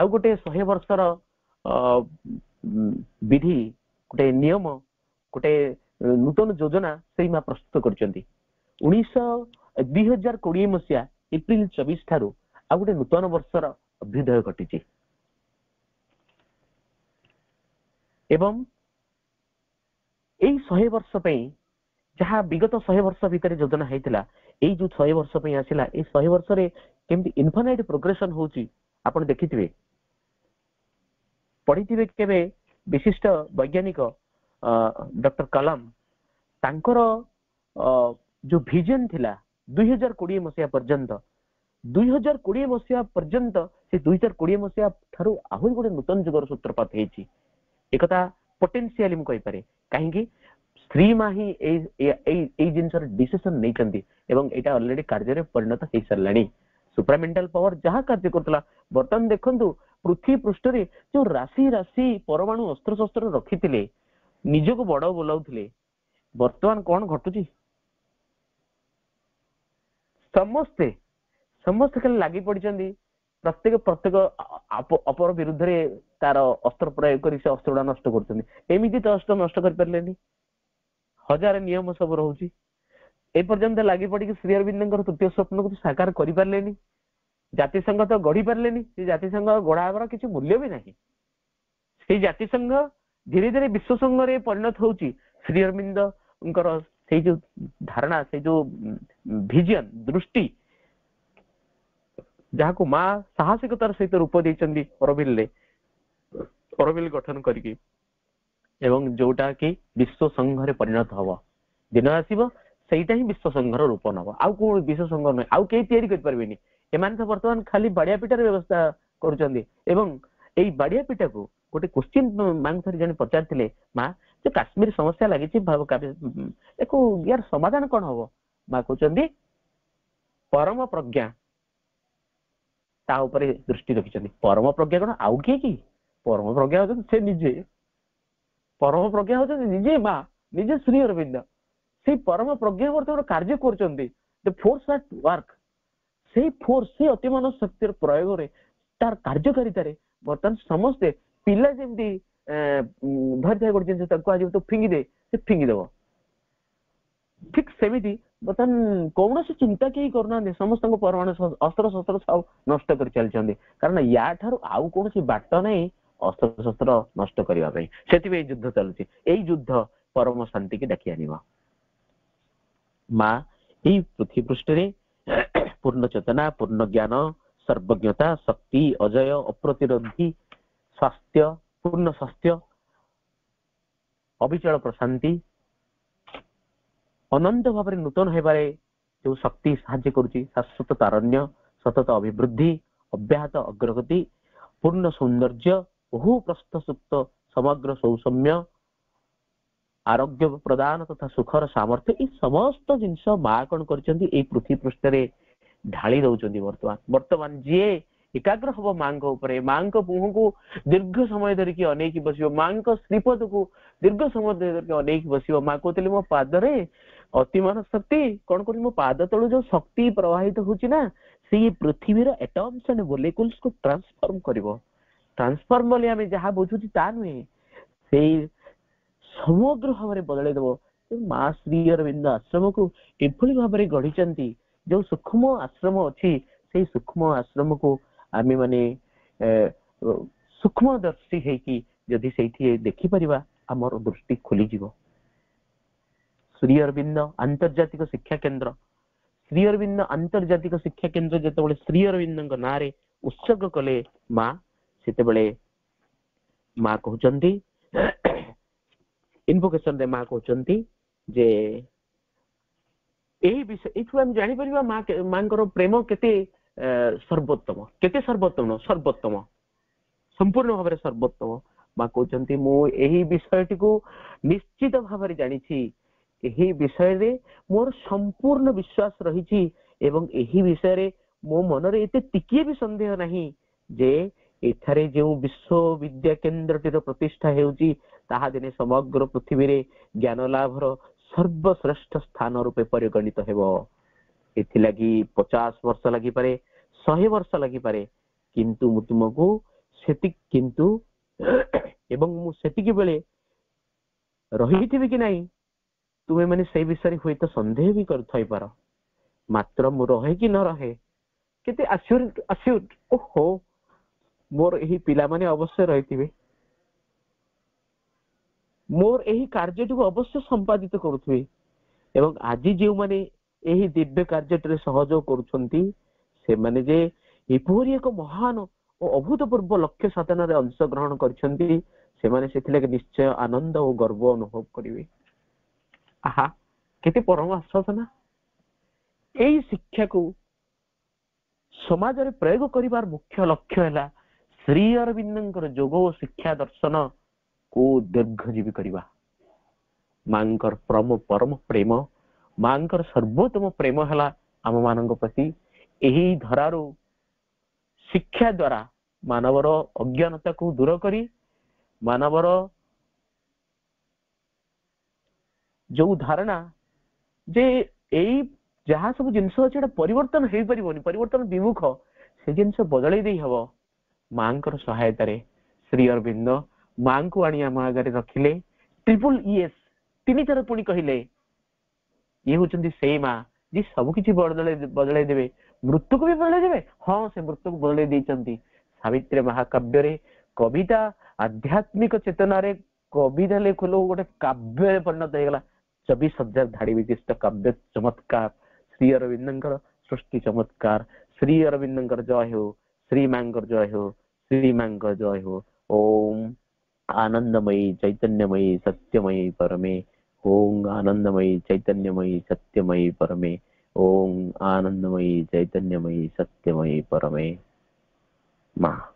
ଆଉ ଗୋଟେ ଶହେ ବର୍ଷର ଅ ବିଧି ଗୋଟେ ନିୟମ ଗୋଟେ ନୂତନ ଯୋଜନା ସେଇ ମା ପ୍ରସ୍ତୁତ କରିଛନ୍ତି ଉଣେଇଶହ ଦୁଇ ହଜାର କୋଡିଏ ମସିହା ଏପ୍ରିଲ ଚବିଶ ଠାରୁ ଆଉ ଗୋଟେ ନୂତନ ବର୍ଷର ଅଭ୍ୟୁଦୟ ଘଟିଛି ଏବଂ ଏଇ ଶହେ ବର୍ଷ ପାଇଁ ଯାହା ବିଗତ ଶହେ ବର୍ଷ ଭିତରେ ଯୋଜନା ହେଇଥିଲା ଏଇ ଯୋଉ ଶହେ ବର୍ଷ ପାଇଁ ଆସିଲା ଏଇ ଶହେ ବର୍ଷରେ କେମିତି ଇନଫାନାଇଟ୍ ପ୍ରୋଗ୍ରେସନ ହଉଛି ଆପଣ ଦେଖିଥିବେ ପଢିଥିବେ କେବେ ବିଶିଷ୍ଟ ବୈଜ୍ଞାନିକ ଡକ୍ଟର କଲାମ ତାଙ୍କର ଯୋଉ ଭିଜନ ଥିଲା ଦୁଇ ହଜାର କୋଡିଏ ମସିହା ପର୍ଯ୍ୟନ୍ତ ଦୁଇ ହଜାର କୋଡିଏ ମସିହା ପର୍ଯ୍ୟନ୍ତ ସେ ଦୁଇ ହଜାର କୋଡିଏ ମସିହା ଠାରୁ ଆହୁରି ଗୋଟେ ନୂତନ ଯୁଗର ସୂତ୍ରପାତ ହେଇଛି ଏକଥା ପୋଟେନ୍ସିଆଲି ମୁଁ କହିପାରେ କାହିଁକି ସ୍ତ୍ରୀମା ହିଁ ଏଇ ଜିନିଷର ଡିସିସନ୍ ନେଇଛନ୍ତି ଏବଂ ଏଇଟା ଅଲରେଡି କାର୍ଯ୍ୟରେ ପରିଣତ ହେଇସାରିଲାଣି ସୁପ୍ରାମେଣ୍ଟାଲ ପାୱାର ଯାହା କାର୍ଯ୍ୟ କରୁଥିଲା ବର୍ତ୍ତମାନ ଦେଖନ୍ତୁ ପୃଥିବୀ ପୃଷ୍ଠରେ ଯୋଉ ରାଶି ରାଶି ପରମାଣୁ ଅସ୍ତ୍ରଶସ୍ତ୍ର ରଖିଥିଲେ ନିଜକୁ ବଡ ବୋଲାଉଥିଲେ ବର୍ତ୍ତମାନ କ'ଣ ଘଟୁଛି ସମସ୍ତେ ସମସ୍ତେ ଖାଲି ଲାଗି ପଡିଛନ୍ତି ପ୍ରତ୍ୟେକ ପ୍ରତ୍ୟେକ ଅପର ବିରୁଦ୍ଧରେ ତାର ଅସ୍ତ୍ର ପ୍ରୟୋଗ କରି ସେ ଅସ୍ତ୍ରଗୁଡା ନଷ୍ଟ କରୁଛନ୍ତି ଏମିତି ତ ଅସ୍ତ୍ର ନଷ୍ଟ କରିପାରିଲେନି ହଜାରେ ନିୟମ ସବୁ ରହୁଛି ଏ ପର୍ଯ୍ୟନ୍ତ ଲାଗି ପଡିକି ଶ୍ରୀ ଅରବିନ୍ଦଙ୍କର ତୃତୀୟ ସ୍ୱପ୍ନକୁ ସାକାର କରିପାରିଲେନି ଜାତିସଂଘ ତ ଗଢି ପାରିଲେନି ସେ ଜାତିସଂଘ ଗଢା ହେବାର କିଛି ମୂଲ୍ୟ ବି ନାହିଁ ସେଇ ଜାତିସଂଘ ଧୀରେ ଧୀରେ ବିଶ୍ୱ ସଂଘରେ ପରିଣତ ହଉଛି ଶ୍ରୀ ଅରବିନ୍ଦଙ୍କର ସେଇ ଯୋଉ ଧାରଣା ସେଇ ଯୋଉ ଭିଜନ ଦୃଷ୍ଟି ଯାହାକୁ ମା ସାହସିକତାର ସହିତ ରୂପ ଦେଇଛନ୍ତି ଅରବିଲରେ ଅରବିଲ ଗଠନ କରିକି এবং জোটা কি বিশ্বসংঘরে পৰিণত হব দিন আছিব সেইটাহি বিশ্বসংঘৰ ৰূপ নহব আৰু কোনে বিশ্বসংঘৰ নহয় আৰু কেতিয়াই তৈয়ৰ কৰিবেনি এমানতে বৰ্তমান খালি বাঢ়িয়া পিটাৰ ব্যৱস্থা কৰিছந்தி এবং এই বাঢ়িয়া পিটাকো কোটি কুচিন মাংসৰি জানি পচাতিলে মা যে কাশ্মীৰ সমস্যা লাগিছি ভাবকবে একৌ ইয়াৰ সমাধান কোন হব মা কওছந்தி পৰম প্ৰজ্ঞা তাৰ ওপৰেই দৃষ্টি ৰাখিছந்தி পৰম প্ৰজ্ঞা কোন আৰু কি কি পৰম প্ৰজ্ঞা হ'ল সে নিজেই ପରମ ପ୍ରଜ୍ଞା ହଉଛନ୍ତି ନିଜେ ମା ନିଜେ ଶ୍ରୀ ଅରବିନ୍ଦ ସେଇ ପରମ ପ୍ରଜ୍ଞା ବର୍ତ୍ତମାନ କାର୍ଯ୍ୟ କରୁଛନ୍ତି ଦ ଫୋର୍ସ ଆଟ୍ ୱାର୍କ ସେଇ ଫୋର୍ସ ସେଇ ଅତିମାନବ ଶକ୍ତିର ପ୍ରୟୋଗରେ ତାର କାର୍ଯ୍ୟକାରିତାରେ ବର୍ତ୍ତମାନ ସମସ୍ତେ ପିଲା ଯେମିତି ଧରିଥାଏ ଗୋଟେ ଜିନିଷ ତାକୁ କୁହାଯିବ ତ ଫିଙ୍ଗି ଦେ ସେ ଫିଙ୍ଗି ଦେବ ଠିକ ସେମିତି ବର୍ତ୍ତମାନ କୌଣସି ଚିନ୍ତା କେହି କରୁନାହାନ୍ତି ସମସ୍ତଙ୍କ ପରମାଣୁ ଅସ୍ତ୍ରଶସ୍ତ୍ର ସବୁ ନଷ୍ଟ କରି ଚାଲିଛନ୍ତି କାରଣ ୟା ଠାରୁ ଆଉ କୌଣସି ବାଟ ନାହିଁ ଅସ୍ତ୍ରଶସ୍ତ୍ର ନଷ୍ଟ କରିବା ପାଇଁ ସେଥିପାଇଁ ଯୁଦ୍ଧ ଚାଲୁଛି ଏଇ ଯୁଦ୍ଧ ପରମ ଶାନ୍ତି କି ଡାକି ଆଣିବ ମା ଏଇ ପୃଥିବୀ ପୃଷ୍ଠରେ ପୂର୍ଣ୍ଣ ଚେତନା ପୂର୍ଣ୍ଣ ଜ୍ଞାନ ସର୍ବଜ୍ଞତା ଶକ୍ତି ଅଜୟ ଅପ୍ରତିରୋଧୀ ସ୍ୱାସ୍ଥ୍ୟ ପୂର୍ଣ୍ଣ ସ୍ୱାସ୍ଥ୍ୟ ଅବିଚଳ ପ୍ରଶାନ୍ତି ଅନନ୍ତ ଭାବରେ ନୂତନ ହେବାରେ ଯୋଉ ଶକ୍ତି ସାହାଯ୍ୟ କରୁଛି ଶାଶ୍ୱତ ତାରଣ୍ୟ ସତତ ଅଭିବୃଦ୍ଧି ଅବ୍ୟାହତ ଅଗ୍ରଗତି ପୂର୍ଣ୍ଣ ସୌନ୍ଦର୍ଯ୍ୟ बहु पृष्ठसुप्त समग्र सौसम्य आरोग्य प्रदान तथा सुखर सामर्थ्य इ समस्त जिंसो बा कण करछन्ती ए पृथ्वी पृष्ठ रे ढाली दउछन्ती वर्तमान वर्तमान जे एकाग्र हो बा मांगो उपरे मांगो भूहुं दीर्घ समय दरकि अनेक बसियो मांगो श्रीपदो गु दीर्घ समय दरकि अनेक बसियो माको तेली म पाद रे अतिमानसति कण करि म पाद तळु जो शक्ति प्रवाहित हुचि ना सी पृथ्वी एटम्स अन बोलिकुल्स को ट्रान्सफर्म करबो ଟ୍ରାନ୍ସଫର୍ମ ବୋଲି ଆମେ ଯାହା ବୁଝୁଛି ତା ନୁହେଁ ସେଇ ସମଗ୍ର ଭାବରେ ବଦଳେଇ ଦେବ ମା ଶ୍ରୀ ଅରବିନ୍ଦ ଆଶ୍ରମକୁ ଏଭଳି ଭାବରେ ଗଢିଛନ୍ତି ଯୋଉ ସୂକ୍ଷ୍ମ ଆଶ୍ରମ ଅଛି ସେଇ ସୂକ୍ଷ୍ମ ଆଶ୍ରମକୁ ଆମେମାନେ ସୂକ୍ଷ୍ମଦର୍ଶୀ ହେଇକି ଯଦି ସେଇଠି ଦେଖିପାରିବା ଆମର ଦୃଷ୍ଟି ଖୋଲିଯିବ ଶ୍ରୀ ଅରବିନ୍ଦ ଆନ୍ତର୍ଜାତିକ ଶିକ୍ଷା କେନ୍ଦ୍ର ଶ୍ରୀ ଅରବିନ୍ଦ ଆନ୍ତର୍ଜାତିକ ଶିକ୍ଷା କେନ୍ଦ୍ର ଯେତେବେଳେ ଶ୍ରୀ ଅରବିନ୍ଦଙ୍କ ନାଁରେ ଉତ୍ସର୍ଗ କଲେ ମା ସେତେବେଳେ ମା କହୁଛନ୍ତି ଇନଭୋକେସନରେ ମା କହୁଛନ୍ତି ଯେ ଏହି ବିଷୟ ଏଇଥିରୁ ଆମେ ଜାଣିପାରିବା ମା ମାଙ୍କର ପ୍ରେମ କେତେ ସର୍ବୋତ୍ତମ କେତେ ସର୍ବୋତ୍ତମ ସର୍ବୋତ୍ତମ ସମ୍ପୂର୍ଣ୍ଣ ଭାବରେ ସର୍ବୋତ୍ତମ ମା କହୁଛନ୍ତି ମୁଁ ଏହି ବିଷୟଟିକୁ ନିଶ୍ଚିତ ଭାବରେ ଜାଣିଛି ଏହି ବିଷୟରେ ମୋର ସମ୍ପୂର୍ଣ୍ଣ ବିଶ୍ୱାସ ରହିଛି ଏବଂ ଏହି ବିଷୟରେ ମୋ ମନରେ ଏତେ ଟିକିଏ ବି ସନ୍ଦେହ ନାହିଁ ଯେ ଏଠାରେ ଯେଉଁ ବିଶ୍ୱବିଦ୍ୟା କେନ୍ଦ୍ରଟିର ପ୍ରତିଷ୍ଠା ହେଉଛି ତାହା ଦିନେ ସମଗ୍ର ପୃଥିବୀରେ ଜ୍ଞାନ ଲାଭର ସର୍ବଶ୍ରେଷ୍ଠ ସ୍ଥାନ ରୂପେ ପରିଗଣିତ ହେବ ଏଥିଲାଗି ପଚାଶ ବର୍ଷ ଲାଗିପାରେ ଶହେ ବର୍ଷ ଲାଗିପାରେ କିନ୍ତୁ ମୁଁ ତୁମକୁ ସେତିକି କିନ୍ତୁ ଏବଂ ମୁଁ ସେତିକି ବେଳେ ରହିଥିବି କି ନାହିଁ ତୁମେମାନେ ସେଇ ବିଷୟରେ ହୁଏତ ସନ୍ଦେହ ବି କରିଥାଇପାର ମାତ୍ର ମୁଁ ରହେ କି ନ ରହେ କେତେ ଆସ୍ୟୁର୍ ଆସ୍ୟୁର୍ ଓହୋ ମୋର ଏହି ପିଲାମାନେ ଅବଶ୍ୟ ରହିଥିବେ ମୋର ଏହି କାର୍ଯ୍ୟଟିକୁ ଅବଶ୍ୟ ସମ୍ପାଦିତ କରୁଥିବେ ଏବଂ ଆଜି ଯେଉଁମାନେ ଏହି ଦିବ୍ୟ କାର୍ଯ୍ୟଟିରେ ସହଯୋଗ କରୁଛନ୍ତି ସେମାନେ ଯେ ଏପରି ଏକ ମହାନ ଓ ଅଭୂତପୂର୍ବ ଲକ୍ଷ୍ୟ ସାଧନରେ ଅଂଶଗ୍ରହଣ କରିଛନ୍ତି ସେମାନେ ସେଥିଲାଗି ନିଶ୍ଚୟ ଆନନ୍ଦ ଓ ଗର୍ବ ଅନୁଭବ କରିବେ ଆହା କେତେ ପରମ ଆଶ୍ଵାସନା ଏଇ ଶିକ୍ଷାକୁ ସମାଜରେ ପ୍ରୟୋଗ କରିବାର ମୁଖ୍ୟ ଲକ୍ଷ୍ୟ ହେଲା ଶ୍ରୀ ଅରବିନ୍ଦଙ୍କର ଯୋଗ ଓ ଶିକ୍ଷା ଦର୍ଶନ କୁ ଦୀର୍ଘଜୀବୀ କରିବା ମାଙ୍କର ପରମ ପରମ ପ୍ରେମ ମାଙ୍କର ସର୍ବୋତ୍ତମ ପ୍ରେମ ହେଲା ଆମ ମାନଙ୍କ ପ୍ରତି ଏହି ଧରାରୁ ଶିକ୍ଷା ଦ୍ଵାରା ମାନବର ଅଜ୍ଞାନତାକୁ ଦୂର କରି ମାନବର ଯୋଉ ଧାରଣା ଯେ ଏଇ ଯାହା ସବୁ ଜିନିଷ ଅଛି ଏଇଟା ପରିବର୍ତ୍ତନ ହେଇପାରିବନି ପରିବର୍ତ୍ତନ ବିମୁଖ ସେ ଜିନିଷ ବଦଳେଇ ଦେଇ ହବ ମାଙ୍କର ସହାୟତାରେ ଶ୍ରୀ ଅରବିନ୍ଦ ମାଙ୍କୁ ଆଣି ଆମ ଆଗରେ ରଖିଲେ ଟ୍ରିପୁଲ ଇଏସ୍ ତିନିଥର ପୁଣି କହିଲେ ଇଏ ହଉଛନ୍ତି ସେଇ ମା ଯିଏ ସବୁ କିଛି ବଦଳେଇ ବଦଳେଇ ଦେବେ ମୃତ୍ୟୁକୁ ବି ବଦଳେଇ ଦେବେ ହଁ ସେ ମୃତ୍ୟୁକୁ ବଦଳେଇ ଦେଇଛନ୍ତି ସାବିତ୍ରୀ ମହାକାବ୍ୟରେ କବିତା ଆଧ୍ୟାତ୍ମିକ ଚେତନାରେ କବିତା ଲେଖଲୁ ଗୋଟେ କାବ୍ୟରେ ପରିଣତ ହେଇଗଲା ଚବିଶ ହଜାର ଧାଡି ବିଶିଷ୍ଟ କାବ୍ୟ ଚମତ୍କାର ଶ୍ରୀ ଅରବିନ୍ଦଙ୍କର ସୃଷ୍ଟି ଚମତ୍କାର ଶ୍ରୀ ଅରବିନ୍ଦଙ୍କର ଜୟ ହେଉ श्री मैंकर जय हो श्री मैंकर जय हो ओम आनंदमयी चैतन्यमयी सत्यमयी परमे ओम आनंदमयी चैतन्यमयी सत्यमयी परमे ओम आनंदमयी चैतन्यमयी सत्यमयी परमे माँ